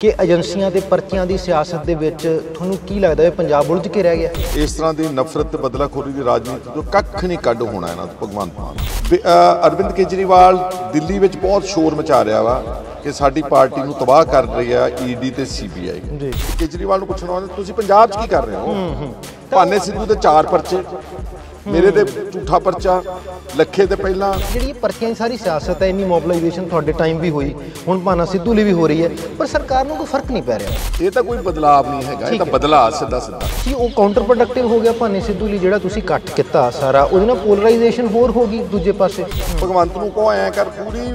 ਕਿ ਏਜੰਸੀਆਂ ਤੇ ਪਰਚੀਆਂ ਦੀ ਸਿਆਸਤ ਦੇ ਵਿੱਚ ਤੁਹਾਨੂੰ ਕੀ ਲੱਗਦਾ ਹੈ ਪੰਜਾਬ ਉਲਝ ਕੇ ਰਹਿ ਗਿਆ ਇਸ ਤਰ੍ਹਾਂ ਦੀ ਨਫ਼ਰਤ ਤੇ ਬਦਲਾਖੋਰੀ ਦੀ ਰਾਜਨੀਤੀ ਤੋਂ ਕੱਖ ਨਹੀਂ ਕੱਢ ਹੋਣਾ ਇਹਨਾਂ ਤੋਂ ਭਗਵੰਤ ਮਾਨ ਅਰਵਿੰਦ ਕੇਜਰੀਵਾਲ ਦਿੱਲੀ ਵਿੱਚ ਬਹੁਤ ਸ਼ੋਰ ਮਚਾ ਰਿਹਾ ਵਾ ਕਿ ਸਾਡੀ ਪਾਰਟੀ ਨੂੰ ਤਬਾਹ ਕਰ ਰਹੀ ਆ ਈਡੀ e ਤੇ ਸੀਬੀਆਈ ਜੀ ਕੇਜਰੀਵਾਲ ਨੂੰ ਪੁੱਛਣਾ ਤੁਸੀਂ ਪੰਜਾਬ 'ਚ ਕੀ ਕਰ ਰਹੇ ਹੋ ਭਾਨੇ ਸਿੱਧੂ ਦੇ ਚਾਰ ਪਰਚੇ ਮੇਰੇ ਤੇ ਝੂਠਾ ਪਰਚਾ ਲੱਖੇ ਤੇ ਪਹਿਲਾਂ ਜਿਹੜੀ ਪਰਚੀਆਂ ਦੀ ਸਾਰੀ ਸਿਆਸਤ ਹੈ ਇੰਨੀ ਮੋਬਿਲਾਈਜੇਸ਼ਨ ਤੁਹਾਡੇ ਟਾਈਮ ਵੀ ਹੋਈ ਹੁਣ ਭਾਨਾ ਸਿੱਧੂ ਲਈ ਵੀ ਹੋ ਰਹੀ ਹੈ ਪਰ ਸਰਕਾਰ ਨੂੰ ਕੋਈ ਫਰਕ ਨਹੀਂ ਪੈ ਰਿਹਾ ਇਹ ਤਾਂ ਕੋਈ ਬਦਲਾਅ ਨਹੀਂ ਹੈਗਾ ਇਹ ਤਾਂ ਬਦਲਾਅ ਸਿੱਧਾ ਸਿੱਧਾ ਕੀ ਉਹ ਕਾਊਂਟਰ ਪ੍ਰੋਡਕਟਿਵ ਹੋ ਗਿਆ ਭਾਨੇ ਸਿੱਧੂ ਲਈ ਜਿਹੜਾ ਤੁਸੀਂ ਇਕੱਠ ਕੀਤਾ ਸਾਰਾ ਉਹਦੇ ਨਾਲ ਪੋਲਰਾਈਜੇਸ਼ਨ ਹੋਰ ਹੋ ਗਈ ਦੂਜੇ ਪਾਸੇ ਭਗਵੰਤ ਨੂੰ ਕੋ ਐ ਕਰ ਪੂਰੀ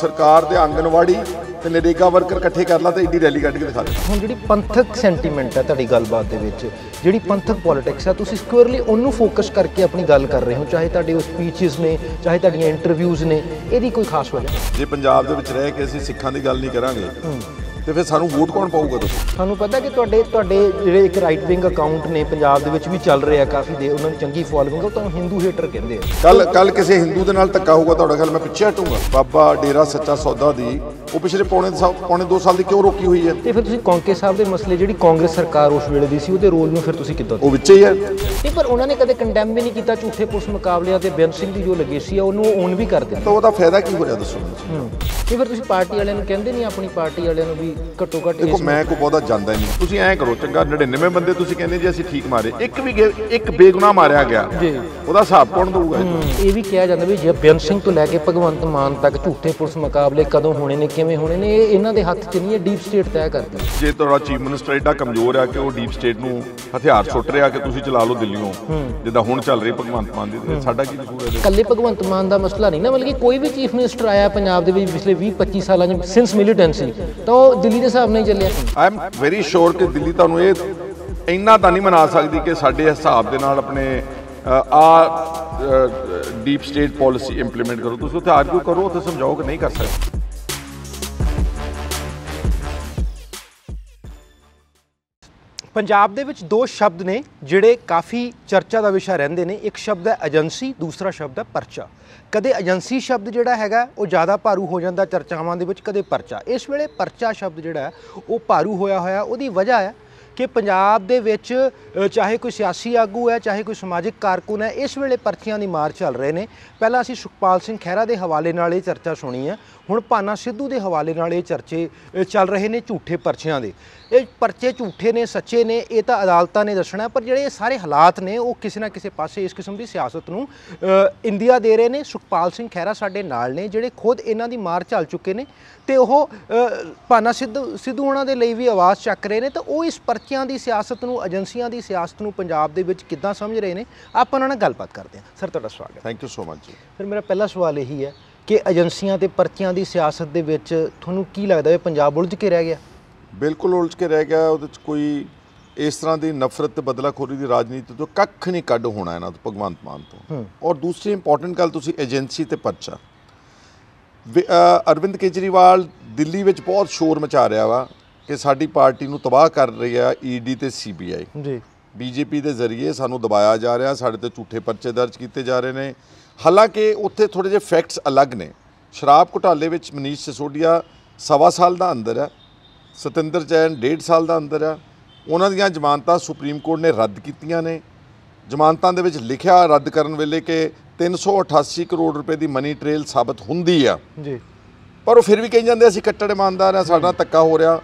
ਸਰਕਾਰ ਦੇ ਆਂਗਨਵਾੜੀ ਤੇ ਨਰੇਗਾ ਵਰਕਰ ਇਕੱਠੇ ਕਰ ਲਾ ਤੇ ਇੰਡੀ ਰੈਲੀ ਕੱਢ ਕੇ ਦਿਖਾ ਦੇ ਹੁਣ ਜਿਹੜੀ ਪੰਥਕ ਸੈਂਟੀਮੈਂਟ ਹੈ ਤੁਹਾਡੀ ਗੱਲਬਾਤ ਦੇ ਵਿੱਚ ਜਿਹੜੀ ਪੰਥਕ ਪੋਲਿਟਿਕਸ ਹੈ ਤੁਸੀਂ ਸਕੁਅਰਲੀ ਉਹਨੂੰ ਫੋਕਸ ਕਰਕੇ ਆਪਣੀ ਗੱਲ ਕਰ ਰਹੇ ਹੋ ਚਾਹੇ ਤੁਹਾਡੇ ਉਹ ਸਪੀਚਸ ਨੇ ਚਾਹੇ ਤੁਹਾਡੀਆਂ ਇੰਟਰਵਿਊਜ਼ ਨੇ ਇਹਦੀ ਕੋਈ ਖਾਸ ਵਜ੍ਹਾ ਜੇ ਪੰਜਾਬ ਦੇ ਵਿੱਚ ਰਹਿ ਕੇ ਅਸੀਂ ਸਿੱਖਾਂ ਦੀ ਗੱਲ ਨਹੀਂ ਕਰਾਂਗੇ ਤੇ ਫਿਰ ਸਾਨੂੰ ਵੋਟ ਕੌਣ ਪਾਊਗਾ ਦੱਸੋ ਤੁਹਾਨੂੰ ਪਤਾ ਕਿ ਤੁਹਾਡੇ ਤੁਹਾਡੇ ਜਿਹੜੇ ਇੱਕ ਰਾਈਟ ਵਿੰਗ ਅਕਾਊਂਟ ਨੇ ਪੰਜਾਬ ਦੇ ਵਿੱਚ ਵੀ ਚੱਲ ਰਹੇ ਆ ਕਾਫੀ ਦੇ ਉਹਨਾਂ ਨੂੰ ਚੰਗੀ ਫੋਲੋਇੰਗ ਆ ਤਾਂ ਹਿੰਦੂ ਹੇਟਰ ਕਹਿੰਦੇ ਆ ਕੱਲ ਕੱਲ ਕਿਸੇ ਹਿੰਦੂ ਦੇ ਨਾਲ ਧੱਕਾ ਹੋਊਗਾ ਤੁਹਾਡਾ ਖਿਆਲ ਮੈਂ ਪਿੱਛੇ ਹਟੂਗਾ ਬਾਬਾ ਡੇਰਾ ਸੱਚਾ ਸੌਦਾ ਦੀ ਉਹ ਪਿਛਲੇ ਪੌਣੇ ਸਾਲ ਪੌਣੇ 2 ਸਾਲ ਦੀ ਕਿਉਂ ਰੋਕੀ ਹੋਈ ਹੈ ਤੇ ਫਿਰ ਤੁਸੀਂ ਕਾਂਗਰਸ ਸਾਹਿਬ ਦੇ ਮਸਲੇ ਜਿਹੜੀ ਕਾਂਗਰਸ ਸਰਕਾਰ ਉਸ ਵੇਲੇ ਦੀ ਸੀ ਉਹਦੇ ਰੋਲ ਨੂੰ ਫਿਰ ਤੁਸੀਂ ਕਿੱਦਾਂ ਉਹ ਵਿੱਚ ਹੀ ਹੈ ਤੇ ਪਰ ਉਹਨਾਂ ਨੇ ਕਦੇ ਕੰਡੈਮ ਵੀ ਨਹੀਂ ਕੀਤਾ ਝੂਠੇ ਪੁਲਿਸ ਮੁਕਾਬਲਿਆਂ ਤੇ ਬੇਅੰਤ ਸਿੰਘ ਦੀ ਜੋ ਲਗੇਸੀ ਆ ਉਹਨੂੰ ਓਨ ਵੀ ਕਰ ਦਿੱਤਾ ਤਾਂ ਉਹਦਾ ਫਾਇਦਾ ਕੀ ਰਿਹਾ ਦੱਸੋ ਤੇ ਫਿਰ ਤੁਸੀਂ ਪਾਰਟੀ ਵਾਲਿਆਂ ਨੂੰ ਕਹਿੰਦੇ ਨਹੀਂ ਆਪਣੀ ਪਾਰਟੀ ਵਾਲਿਆਂ ਨੂੰ ਵੀ ਘੱਟੋ ਘੱਟ ਦੇਖੋ ਮੈਂ ਕੋ ਬਹੁਤਾ ਜਾਂਦਾ ਨਹੀਂ ਤੁਸੀਂ ਐਂ ਕਰੋ ਚੰਗਾ 99 ਬੰਦੇ ਤੁਸੀਂ ਕਹਿੰਦੇ ਜੀ ਅਸੀਂ ਠੀਕ ਮਾਰੇ ਇੱਕ ਵੀ ਇੱਕ ਬੇਗੁਨਾਹ ਮਾਰਿਆ ਗਿਆ ਜੀ। ਉਹਦਾ ਹਿਸਾਬ ਕੌਣ ਦਊਗਾ ਇਹ ਵੀ ਕਿਹਾ ਜਾਂਦਾ ਵੀ ਜੇ ਬਿਆਨ ਸਿੰਘ ਤੋਂ ਲੈ ਕੇ ਭਗਵੰਤ ਮਾਨ ਤੱਕ ਝੂਠੇ ਪੁਲਿਸ ਮੁਕਾਬਲੇ ਕਦੋਂ ਹੋਣੇ ਨੇ ਕਿਵੇਂ ਹੋਣੇ ਨੇ ਇਹ ਇਹਨਾਂ ਦੇ ਹੱਥ 'ਚ ਨਹੀਂ ਹੈ ਡੀਪ ਸਟੇਟ ਤੈਅ ਕਰਦੀ ਜੇ ਤੁਹਾਡਾ ਚੀਫ ਮਿਨਿਸਟਰ ਐਡਾ ਕਮਜ਼ੋਰ ਆ ਕਿ ਉਹ ਡੀਪ ਸਟੇਟ ਨੂੰ ਹਥਿਆਰ ਸੁੱਟ ਰਿਹਾ ਕਿ ਤੁਸੀਂ ਚਲਾ ਲਓ ਦਿੱਲੀੋਂ ਜਿੱਦਾਂ ਹੁਣ ਚੱਲ ਰਹੀ ਭਗਵੰਤ ਮਾਨ ਦੀ ਸਾਡਾ ਕੀ ਕਸੂਰ ਹੈ ਇਕੱਲੇ ਭਗਵੰਤ ਮਾਨ ਦਾ ਮਸਲਾ ਨਹੀਂ ਨਾ ਬਲਕਿ ਕੋਈ ਵੀ ਚੀਫ ਮਿਨਿਸਟਰ ਆਇਆ ਪੰਜਾਬ ਦੇ ਵਿੱਚ ਪਿਛਲੇ 20 25 ਸਾਲਾਂ 'ਚ ਸਿੰਸ ਮਿਲੀਟੈਂਸੀ ਤਾਂ ਦਿੱਲੀ ਦੇ ਹਿਸਾਬ ਨਾਲ ਚੱਲਿਆ ਆਈ ਐਮ ਵੈਰੀ ਸ਼ੋਰ ਕਿ ਦਿੱਲੀ ਤੁਹਾਨੂੰ ਇਹ ਇੰਨਾ ਤਾਂ ਨਹੀਂ ਮਨਾ ਸਕਦੀ ਕਿ ਸਾਡੇ ਹਿਸਾਬ ਦੇ ਨਾਲ ਆਪਣੇ ਆ ਡੀਪ ਸਟੇਟ ਪਾਲਿਸੀ ਇੰਪਲੀਮੈਂਟ ਕਰੋ ਤੁਸੀਂ ਉੱਥੇ ਆਰਗੂ ਕਰੋ ਉੱਥੇ ਸਮਝਾਓ ਕਿ ਨਹੀਂ ਕਰ ਸਕਦੇ ਪੰਜਾਬ ਦੇ ਵਿੱਚ ਦੋ ਸ਼ਬਦ ਨੇ ਜਿਹੜੇ ਕਾਫੀ ਚਰਚਾ ਦਾ ਵਿਸ਼ਾ ਰਹਿੰਦੇ ਨੇ ਇੱਕ ਸ਼ਬਦ ਹੈ ਏਜੰਸੀ ਦੂਸਰਾ ਸ਼ਬਦ ਹੈ ਪਰਚਾ ਕਦੇ ਏਜੰਸੀ ਸ਼ਬਦ ਜਿਹੜਾ ਹੈਗਾ ਉਹ ਜ਼ਿਆਦਾ ਭਾਰੂ ਹੋ ਜਾਂਦਾ ਚਰਚਾਵਾਂ ਦੇ ਵਿੱਚ ਕਦੇ ਪਰਚਾ ਇਸ ਵੇਲੇ ਪਰਚਾ ਸ਼ਬਦ ਜਿਹੜਾ ਉਹ ਭਾਰੂ ਹੋਇਆ ਹੋਇਆ ਉਹਦੀ ਵਜ੍ਹਾ ਹੈ ਕਿ ਪੰਜਾਬ ਦੇ ਵਿੱਚ ਚਾਹੇ ਕੋਈ ਸਿਆਸੀ ਆਗੂ ਹੈ ਚਾਹੇ ਕੋਈ ਸਮਾਜਿਕ ਕਾਰਕੁਨ ਹੈ ਇਸ ਵੇਲੇ ਪਰਚੀਆਂ ਦੀ ਮਾਰ ਚੱਲ ਰਹੇ ਨੇ ਪਹਿਲਾਂ ਅਸੀਂ ਸੁਖਪਾਲ ਸਿੰਘ ਖਹਿਰਾ ਦੇ ਹਵਾਲੇ ਨਾਲ ਇਹ ਚਰਚਾ ਸੁਣੀ ਹੈ ਹੁਣ ਪਾਨਾ ਸਿੱਧੂ ਦੇ ਹਵਾਲੇ ਨਾਲ ਇਹ ਚਰਚੇ ਚੱਲ ਰਹੇ ਨੇ ਝੂਠੇ ਪਰਚੀਆਂ ਦੇ ਇਹ ਪਰਚੇ ਝੂਠੇ ਨੇ ਸੱਚੇ ਨੇ ਇਹ ਤਾਂ ਅਦਾਲਤਾਂ ਨੇ ਦੱਸਣਾ ਪਰ ਜਿਹੜੇ ਸਾਰੇ ਹਾਲਾਤ ਨੇ ਉਹ ਕਿਸੇ ਨਾ ਕਿਸੇ ਪਾਸੇ ਇਸ ਕਿਸਮ ਦੀ ਸਿਆਸਤ ਨੂੰ ਇੰਡੀਆ ਦੇ ਰਹੇ ਨੇ ਸੁਖਪਾਲ ਸਿੰਘ ਖਹਿਰਾ ਸਾਡੇ ਨਾਲ ਨੇ ਜਿਹੜੇ ਖੁਦ ਇਹਨਾਂ ਦੀ ਮਾਰ ਚੱਲ ਚੁੱਕੇ ਨੇ ਤੇ ਉਹ ਪਾਨਾ ਸਿੱਧੂ ਸਿੱਧੂ ਉਹਨਾਂ ਦੇ ਲਈ ਵੀ ਆਵਾਜ਼ ਚੱਕ ਰਹੇ ਨੇ ਤਾਂ ਉਹ ਇਸ ਪਰ ਪਾਕਿਆਂ ਦੀ ਸਿਆਸਤ ਨੂੰ ਏਜੰਸੀਆਂ ਦੀ ਸਿਆਸਤ ਨੂੰ ਪੰਜਾਬ ਦੇ ਵਿੱਚ ਕਿੱਦਾਂ ਸਮਝ ਰਹੇ ਨੇ ਆਪਾਂ ਉਹਨਾਂ ਨਾਲ ਗੱਲਬਾਤ ਕਰਦੇ ਹਾਂ ਸਰ ਤੁਹਾਡਾ ਸਵਾਗਤ ਥੈਂਕ ਯੂ ਸੋ ਮਚ ਜੀ ਫਿਰ ਮੇਰਾ ਪਹਿਲਾ ਸਵਾਲ ਇਹੀ ਹੈ ਕਿ ਏਜੰਸੀਆਂ ਤੇ ਪਰਚੀਆਂ ਦੀ ਸਿਆਸਤ ਦੇ ਵਿੱਚ ਤੁਹਾਨੂੰ ਕੀ ਲੱਗਦਾ ਹੈ ਪੰਜਾਬ ਉਲਝ ਕੇ ਰਹਿ ਗਿਆ ਬਿਲਕੁਲ ਉਲਝ ਕੇ ਰਹਿ ਗਿਆ ਉਹਦੇ ਵਿੱਚ ਕੋਈ ਇਸ ਤਰ੍ਹਾਂ ਦੀ ਨਫ਼ਰਤ ਤੇ ਬਦਲਾਖੋਰੀ ਦੀ ਰਾਜਨੀਤੀ ਤੋਂ ਕੱਖ ਨਹੀਂ ਕੱਢ ਹੋਣਾ ਇਹਨਾਂ ਤੋਂ ਭਗਵੰਤ ਮਾਨ ਤੋਂ ਔਰ ਦੂਸਰੀ ਇੰਪੋਰਟੈਂਟ ਗੱਲ ਤੁਸੀਂ ਏਜੰਸੀ ਤੇ ਪਰਚਾ ਅਰਵਿੰਦ ਕੇਜਰੀਵਾਲ ਦਿੱਲੀ ਵਿੱਚ ਬਹੁਤ ਸ਼ੋਰ ਮਚਾ ਰਿਹਾ ਵਾ ਕਿ ਸਾਡੀ ਪਾਰਟੀ ਨੂੰ ਤਬਾਹ ਕਰ ਰਹੀ ਆ ਈਡੀ ਤੇ ਸੀਬੀਆਈ ਜੀ ਬੀਜੇਪੀ ਦੇ ਜ਼ਰੀਏ ਸਾਨੂੰ ਦਬਾਇਆ ਜਾ ਰਿਹਾ ਸਾਡੇ ਤੇ ਝੂਠੇ ਪਰਚੇ ਦਰਜ ਕੀਤੇ ਜਾ ਰਹੇ ਨੇ ਹਾਲਾਂਕਿ ਉੱਥੇ ਥੋੜੇ ਜਿਹੇ ਫੈਕਟਸ ਅਲੱਗ ਨੇ ਸ਼ਰਾਬ ਘੁਟਾਲੇ ਵਿੱਚ ਮਨੀਸ਼ ਸਿਸੋਡੀਆ ਸਵਾ ਸਾਲ ਦਾ ਅੰਦਰ ਆ ਸਤਿੰਦਰ ਜੈਨ ਡੇਢ ਸਾਲ ਦਾ ਅੰਦਰ ਆ ਉਹਨਾਂ ਦੀਆਂ ਜ਼ਮਾਨਤਾਂ ਸੁਪਰੀਮ ਕੋਰਟ ਨੇ ਰੱਦ ਕੀਤੀਆਂ ਨੇ ਜ਼ਮਾਨਤਾਂ ਦੇ ਵਿੱਚ ਲਿਖਿਆ ਰੱਦ ਕਰਨ ਵੇਲੇ ਕਿ 388 ਕਰੋੜ ਰੁਪਏ ਦੀ ਮਨੀ ਟ੍ਰੇਲ ਸਾਬਤ ਹੁੰਦੀ ਆ ਜੀ ਪਰ ਉਹ ਫਿਰ ਵੀ ਕਹੀ ਜਾਂਦੇ ਅਸੀਂ ਕੱਟੜ ਇਮਾਨਦਾਰ ਆ ਸਾਡਾ ਤੱਕਾ ਹੋ ਰਿਹਾ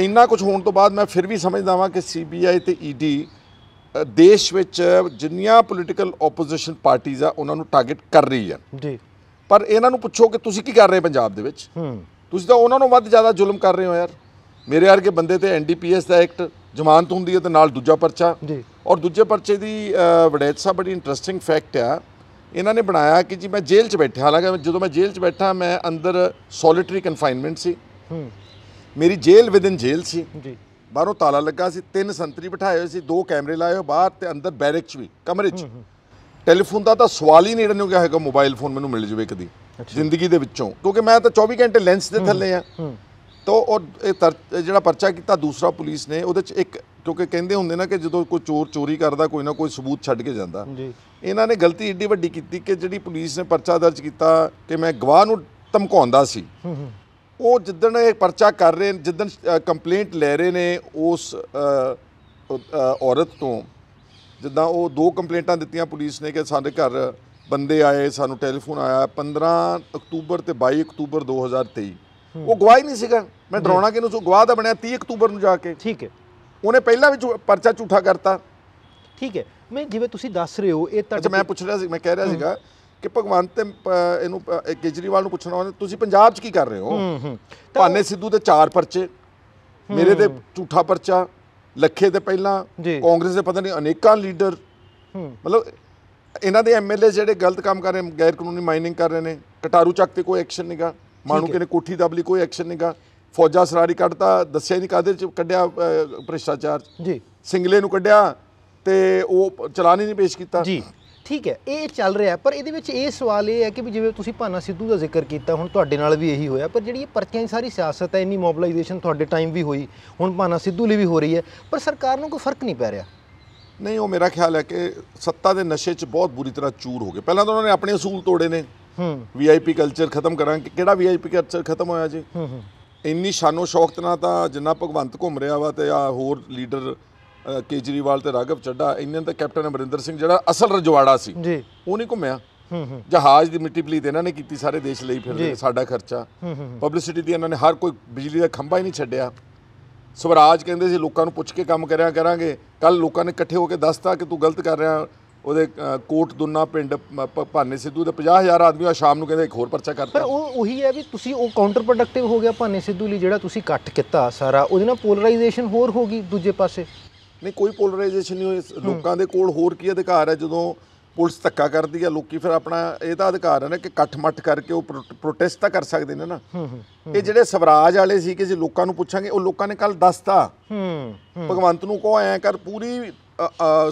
ਇੰਨਾ ਕੁਝ ਹੋਣ ਤੋਂ ਬਾਅਦ ਮੈਂ ਫਿਰ ਵੀ ਸਮਝਦਾ ਹਾਂ ਕਿ ਸੀਬੀਆਈ ਤੇ ਈਡੀ e ਦੇਸ਼ ਵਿੱਚ ਜਿੰਨੀਆਂ ਪੋਲੀਟੀਕਲ ਆਪੋਜੀਸ਼ਨ ਪਾਰਟੀਆਂ ਆ ਉਹਨਾਂ ਨੂੰ ਟਾਰਗੇਟ ਕਰ ਰਹੀ ਆ ਜੀ ਪਰ ਇਹਨਾਂ ਨੂੰ ਪੁੱਛੋ ਕਿ ਤੁਸੀਂ ਕੀ ਕਰ ਰਹੇ ਪੰਜਾਬ ਦੇ ਵਿੱਚ ਤੁਸੀਂ ਤਾਂ ਉਹਨਾਂ ਨੂੰ ਵੱਧ ਜ਼ਿਆਦਾ ਜ਼ੁਲਮ ਕਰ ਰਹੇ ਹੋ ਯਾਰ ਮੇਰੇ ਵਰਗੇ ਬੰਦੇ ਤੇ ਐਨਡੀਪੀਐਸ ਦਾ ਐਕਟ ਜ਼ਮਾਨਤ ਹੁੰਦੀ ਹੈ ਤੇ ਨਾਲ ਦੂਜਾ ਪਰਚਾ ਜੀ ਔਰ ਦੂਜੇ ਪਰਚੇ ਦੀ ਵੜੈਤ ਸਾਹਿਬ ਬੜੀ ਇੰਟਰਸਟਿੰਗ ਫੈਕਟ ਆ ਇਹਨਾਂ ਨੇ ਬਣਾਇਆ ਕਿ ਜੀ ਮੈਂ ਜੇਲ੍ਹ 'ਚ ਬੈਠਾ ਹਾਲਾਂਕਿ ਜਦੋਂ ਮੈਂ ਜੇਲ੍ਹ 'ਚ ਬੈਠਾ ਮੈਂ ਅੰਦਰ ਸੋਲਿਟਰੀ ਕਨਫਾਈਨਮੈਂਟ ਸੀ ਮੇਰੀ ਜੇਲ੍ਹ ਵਿਦਨ ਜੇਲ੍ਹ ਸੀ ਜੀ ਬਾਹਰੋਂ ਤਾਲਾ ਲੱਗਾ ਸੀ ਤਿੰਨ ਸੰਤਰੀ ਬਿਠਾਏ ਹੋਏ ਸੀ ਦੋ ਕੈਮਰੇ ਲਾਏ ਹੋਏ ਬਾਹਰ ਤੇ ਅੰਦਰ ਬੈਰਕ 'ਚ ਵੀ ਕਮਰੇ 'ਚ ਟੈਲੀਫੋਨ ਦਾ ਤਾਂ ਸਵਾਲ ਹੀ ਨਹੀਂ ਗਿਆ ਹੈਗਾ ਮੋਬਾਈਲ ਫੋਨ ਮੈਨੂੰ ਮਿਲ ਜੂਵੇ ਕਦੀ ਜ਼ਿੰਦਗੀ ਦੇ ਵਿੱਚੋਂ ਕਿਉਂਕਿ ਮੈਂ ਤਾਂ 24 ਘੰਟੇ ਲੈਂਸ ਦੇ ਥੱਲੇ ਆ ਤੋ ਉਹ ਇਹ ਜਿਹੜਾ ਪਰਚਾ ਕੀਤਾ ਦੂਸਰਾ ਪੁਲਿਸ ਨੇ ਉਹਦੇ 'ਚ ਇੱਕ ਕਿਉਂਕਿ ਕਹਿੰਦੇ ਹੁੰਦੇ ਨਾ ਕਿ ਜਦੋਂ ਕੋਈ ਚੋਰ ਚੋਰੀ ਕਰਦਾ ਕੋਈ ਨਾ ਕੋਈ ਸਬੂਤ ਛੱਡ ਕੇ ਜਾਂਦਾ ਜੀ ਇਹਨਾਂ ਨੇ ਗਲਤੀ ਏਡੀ ਵੱਡੀ ਕੀਤੀ ਕਿ ਜਿਹੜੀ ਪੁਲਿਸ ਨੇ ਪਰਚਾ ਦਰਜ ਕੀਤਾ ਕਿ ਮੈਂ ਗਵਾਹ ਨੂੰ ਧਮਕਾਉਂਦਾ ਸੀ ਉਹ ਜਿੱਦਣ ਇਹ ਪਰਚਾ ਕਰ ਰਹੇ ਨੇ ਜਿੱਦਣ ਕੰਪਲੇਂਟ ਲੈ ਰਹੇ ਨੇ ਉਸ ਔਰਤ ਤੋਂ ਜਿੱਦਾਂ ਉਹ ਦੋ ਕੰਪਲੇਂਟਾਂ ਦਿੱਤੀਆਂ ਪੁਲਿਸ ਨੇ ਕਿ ਸਾਡੇ ਘਰ ਬੰਦੇ ਆਏ ਸਾਨੂੰ ਟੈਲੀਫੋਨ ਆਇਆ 15 ਅਕਤੂਬਰ ਤੇ 22 ਅਕਤੂਬਰ 2023 ਉਹ ਗਵਾਹ ਹੀ ਨਹੀਂ ਸੀਗਾ ਮੈਂ ਡਰਾਉਣਾ ਕਿ ਨੂੰ ਗਵਾਹ ਦਾ ਬਣਿਆ 30 ਅਕਤੂਬਰ ਨੂੰ ਜਾ ਕੇ ਠੀਕ ਹੈ ਉਹਨੇ ਪਹਿਲਾਂ ਵੀ ਪਰਚਾ ਝੂਠਾ ਕਰਤਾ ਠੀਕ ਹੈ ਮੈਂ ਜਿਵੇਂ ਤੁਸੀਂ ਦੱਸ ਰਹੇ ਹੋ ਇਹ ਤਾਂ ਅੱਛਾ ਮੈਂ ਪੁੱਛ ਰਿਹਾ ਸੀ ਮੈਂ ਕਹਿ ਰਿਹਾ ਸੀਗਾ ਕਿ ਭਗਵੰਤ ਤੇ ਇਹਨੂੰ ਕੇਜਰੀਵਾਲ ਨੂੰ ਪੁੱਛਣਾ ਹੁੰਦਾ ਤੁਸੀਂ ਪੰਜਾਬ 'ਚ ਕੀ ਕਰ ਰਹੇ ਹੋ ਭਾਨੇ ਸਿੱਧੂ ਦੇ ਚਾਰ ਪਰਚੇ ਮੇਰੇ ਤੇ ਝੂਠਾ ਪਰਚਾ ਲੱਖੇ ਤੇ ਪਹਿਲਾਂ ਕਾਂਗਰਸ ਦੇ ਪਤਾ ਨਹੀਂ ਅਨੇਕਾਂ ਲੀਡਰ ਮਤਲਬ ਇਹਨਾਂ ਦੇ ਐਮਐਲਏ ਜਿਹੜੇ ਗਲਤ ਕੰਮ ਕਰ ਰਹੇ ਗੈਰ ਕਾਨੂੰਨੀ ਮਾਈਨਿੰਗ ਕਰ ਰਹੇ ਨੇ ਕਟਾਰੂ ਚੱਕ ਤੇ ਕੋਈ ਐਕਸ਼ਨ ਨਹੀਂਗਾ ਮਾਨੂ ਨੇ ਕੋਠੀ ਦਬਲੀ ਕੋਈ ਐਕਸ਼ਨ ਨਹੀਂਗਾ ਫੌਜਾ ਸਰਾਰੀ ਕੱਢਤਾ ਦੱਸਿਆ ਨਹੀਂ ਕਾਦੇ ਚ ਕੱਢਿਆ ਭ੍ਰਿਸ਼ਟਾਚਾਰ ਜੀ ਸਿੰਗਲੇ ਨੂੰ ਕੱਢਿਆ ਤੇ ਉਹ ਚਲਾਨੀ ਨਹੀਂ ਪੇਸ਼ ਕੀਤਾ ਜੀ ਠੀਕ ਹੈ ਇਹ ਚੱਲ ਰਿਹਾ ਪਰ ਇਹਦੇ ਵਿੱਚ ਇਹ ਸਵਾਲ ਇਹ ਹੈ ਕਿ ਵੀ ਜਿਵੇਂ ਤੁਸੀਂ ਭਾਨਾ ਸਿੱਧੂ ਦਾ ਜ਼ਿਕਰ ਕੀਤਾ ਹੁਣ ਤੁਹਾਡੇ ਨਾਲ ਵੀ ਇਹੀ ਹੋਇਆ ਪਰ ਜਿਹੜੀ ਇਹ ਪਰਚੀਆਂ ਦੀ ਸਾਰੀ ਸਿਆਸਤ ਹੈ ਇੰਨੀ ਮੋਬਿਲਾਈਜੇਸ਼ਨ ਤੁਹਾਡੇ ਟਾਈਮ ਵੀ ਹੋਈ ਹੁਣ ਭਾਨਾ ਸਿੱਧੂ ਲਈ ਵੀ ਹੋ ਰਹੀ ਹੈ ਪਰ ਸਰਕਾਰ ਨੂੰ ਕੋਈ ਫਰਕ ਨਹੀਂ ਪੈ ਰਿਹਾ ਨਹੀਂ ਉਹ ਮੇਰਾ ਖਿਆਲ ਹੈ ਕਿ ਸੱਤਾ ਦੇ ਨਸ਼ੇ 'ਚ ਬਹੁਤ ਬੁਰੀ ਤਰ੍ਹਾਂ ਚੂਰ ਹੋ ਗਏ ਪਹਿਲਾਂ ਤਾਂ ਉਹਨਾਂ ਨੇ ਆਪਣੇ ਅਸੂਲ ਤੋੜੇ ਨੇ ਹੂੰ ਵੀਆਈਪੀ ਕਲਚਰ ਖਤਮ ਕਰਾਂ ਕਿ ਕਿਹੜਾ ਵੀਆਈਪੀ ਕਲਚਰ ਖਤਮ ਹੋਇਆ ਜੀ ਹੂੰ ਹੂੰ ਇੰਨੀ ਸ਼ਾਨੋ ਸ਼ੌਕਤ ਨਾਲ ਤਾਂ ਜਿੰਨਾ ਭਗਵੰਤ ਘੁੰਮ ਰਿਹਾ ਵਾ ਤੇ ਆ ਹੋਰ ਲੀਡਰ ਕੇਜਰੀਵਾਲ ਤੇ ਰਾਘਵ ਚੱਡਾ ਇੰਨੇ ਤਾਂ ਕੈਪਟਨ ਅਮਰਿੰਦਰ ਸਿੰਘ ਜਿਹੜਾ ਅਸਲ ਰਜਵਾੜਾ ਸੀ ਜੀ ਉਹ ਨਹੀਂ ਘੁੰਮਿਆ ਜਹਾਜ਼ ਦੀ ਮਿੱਟੀ ਪਲੀ ਤੇ ਇਹਨਾਂ ਨੇ ਕੀਤੀ ਸਾਰੇ ਦੇਸ਼ ਲਈ ਫਿਰ ਸਾਡਾ ਖਰਚਾ ਪਬਲਿਸਿਟੀ ਦੀ ਇਹਨਾਂ ਨੇ ਹਰ ਕੋਈ ਬਿਜਲੀ ਦਾ ਖੰਭਾ ਹੀ ਨਹੀਂ ਛੱਡਿਆ ਸਵਰਾਜ ਕਹਿੰਦੇ ਸੀ ਲੋਕਾਂ ਨੂੰ ਪੁੱਛ ਕੇ ਕੰਮ ਕਰਿਆ ਕਰਾਂਗੇ ਕੱਲ ਲੋਕਾਂ ਨੇ ਇਕੱਠੇ ਹੋ ਕੇ ਦੱਸਤਾ ਕਿ ਤੂੰ ਗਲਤ ਕਰ ਰਿਹਾ ਉਹਦੇ ਕੋਟ ਦੁੰਨਾ ਪਿੰਡ ਭਾਨੇ ਸਿੱਧੂ ਦੇ 50000 ਆਦਮੀ ਆ ਸ਼ਾਮ ਨੂੰ ਕਹਿੰਦੇ ਇੱਕ ਹੋਰ ਪਰਚਾ ਕਰਤਾ ਪਰ ਉਹ ਉਹੀ ਹੈ ਵੀ ਤੁਸੀਂ ਉਹ ਕਾਊਂਟਰ ਪ੍ਰੋਡਕਟਿਵ ਹੋ ਗਿਆ ਭਾਨੇ ਸਿੱਧੂ ਲਈ ਜਿਹੜਾ ਤੁਸੀਂ ਕੱਟ ਕੀਤਾ ਸਾਰਾ ਉਹਦੇ ਨਾਲ ਪੋਲਰਾਈਜੇਸ਼ਨ ਹੋਰ ਹੋ ਗਈ ਦੂਜੇ ਪਾਸੇ ਨਹੀਂ ਕੋਈ ਪੋਲਰਾਈਜੇਸ਼ਨ ਨਹੀਂ ਹੋਈ ਲੋਕਾਂ ਦੇ ਕੋਲ ਹੋਰ ਕੀ ਅਧਿਕਾਰ ਹੈ ਜਦੋਂ ਪੁਲਿਸ ਧੱਕਾ ਕਰਦੀ ਆ ਲੋਕੀ ਫਿਰ ਆਪਣਾ ਇਹ ਤਾਂ ਅਧਿਕਾਰ ਹੈ ਨਾ ਕਿ ਇਕੱਠ-ਮੱਠ ਕਰਕੇ ਉਹ ਪ੍ਰੋਟੈਸਟ ਤਾਂ ਕਰ ਸਕਦੇ ਨੇ ਨਾ ਇਹ ਜਿਹੜੇ ਸਵਰਾਜ ਵਾਲੇ ਸੀ ਕਿ ਜੇ ਲੋਕਾਂ ਨੂੰ ਪੁੱਛਾਂਗੇ ਉਹ ਲੋਕਾਂ ਨੇ ਕੱਲ ਦੱਸਤਾ ਭਗਵੰਤ ਨੂੰ ਕੋ ਐ ਕਰ ਪੂਰੀ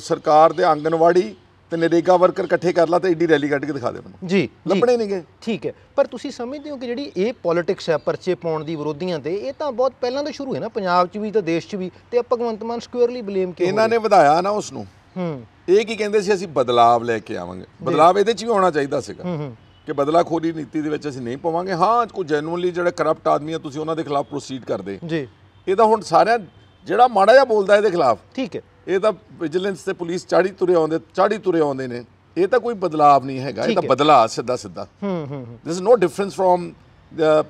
ਸਰਕਾਰ ਦੇ ਆਂਗਨਵਾੜੀ ਤੇ ਨਰੇਗਾ ਵਰਕਰ ਇਕੱਠੇ ਕਰ ਲਾ ਤੇ ਏਡੀ ਰੈਲੀ ਕੱਢ ਕੇ ਦਿਖਾ ਦੇ ਮੈਨੂੰ ਜੀ ਲੱਭਣੇ ਗਏ ਠੀਕ ਹੈ ਪਰ ਤੁਸੀਂ ਸਮਝਦੇ ਹੋ ਕਿ ਜਿਹੜੀ ਇਹ ਪੋਲਿਟਿਕਸ ਹੈ ਪਰਚੇ ਪਾਉਣ ਦੀ ਵਿਰੋਧੀਆਂ ਤੇ ਇਹ ਤਾਂ ਬਹੁਤ ਪਹਿਲਾਂ ਤੋਂ ਸ਼ੁਰੂ ਹੈ ਨਾ ਪੰਜਾਬ 'ਚ ਵੀ ਤੇ ਦੇਸ਼ 'ਚ ਵੀ ਤੇ ਆਪਾਂ ਭਗਵੰਤ ਮਾਨ ਸਕੁਅਰਲੀ ਬਲੇਮ ਕਿਉਂ ਇਹਨਾਂ ਨੇ ਵਧਾਇਆ ਨਾ ਉਸ ਨੂੰ ਹੂੰ ਇਹ ਕੀ ਕਹਿੰਦੇ ਸੀ ਅਸੀਂ ਬਦਲਾਅ ਲੈ ਕੇ ਆਵਾਂਗੇ ਬਦਲਾਅ ਇਹਦੇ 'ਚ ਵੀ ਹੋਣਾ ਚਾਹੀਦਾ ਸੀਗਾ ਹੂੰ ਹੂੰ ਕਿ ਬਦਲਾਖੋਰੀ ਨੀਤੀ ਦੇ ਵਿੱਚ ਅਸੀਂ ਨਹੀਂ ਪਾਵਾਂਗੇ ਹਾਂ ਕੋਈ ਜੈਨੂਅਲੀ ਜਿਹੜੇ ਕਰਪਟ ਆਦਮੀ ਆ ਤੁਸੀਂ ਉਹਨਾਂ ਦੇ ਖਿਲਾਫ ਪ੍ਰੋਸੀਡ ਕਰਦੇ ਜੀ ਇਹਦਾ ਹੁਣ ਸਾਰਿਆਂ ਜਿਹੜਾ ਮਾੜਾ ਜਿਹਾ ਬੋਲਦਾ ਇਹਦੇ ਖਿਲਾਫ ਠੀਕ ਹੈ ਇਹ ਤਾਂ ਵਿਜੀਲੈਂਸ ਤੇ ਪੁਲਿਸ ਚਾੜੀ ਤੁਰੇ ਆਉਂਦੇ ਚਾੜੀ ਤੁਰੇ ਆਉਂਦੇ ਨੇ ਇਹ ਤਾਂ ਕੋਈ ਬਦਲਾਅ ਨਹੀਂ ਹੈਗਾ ਇਹ ਤਾਂ ਬਦਲਾ ਸਿੱਧਾ ਸਿੱਧਾ ਹੂੰ ਹੂੰ this is no difference from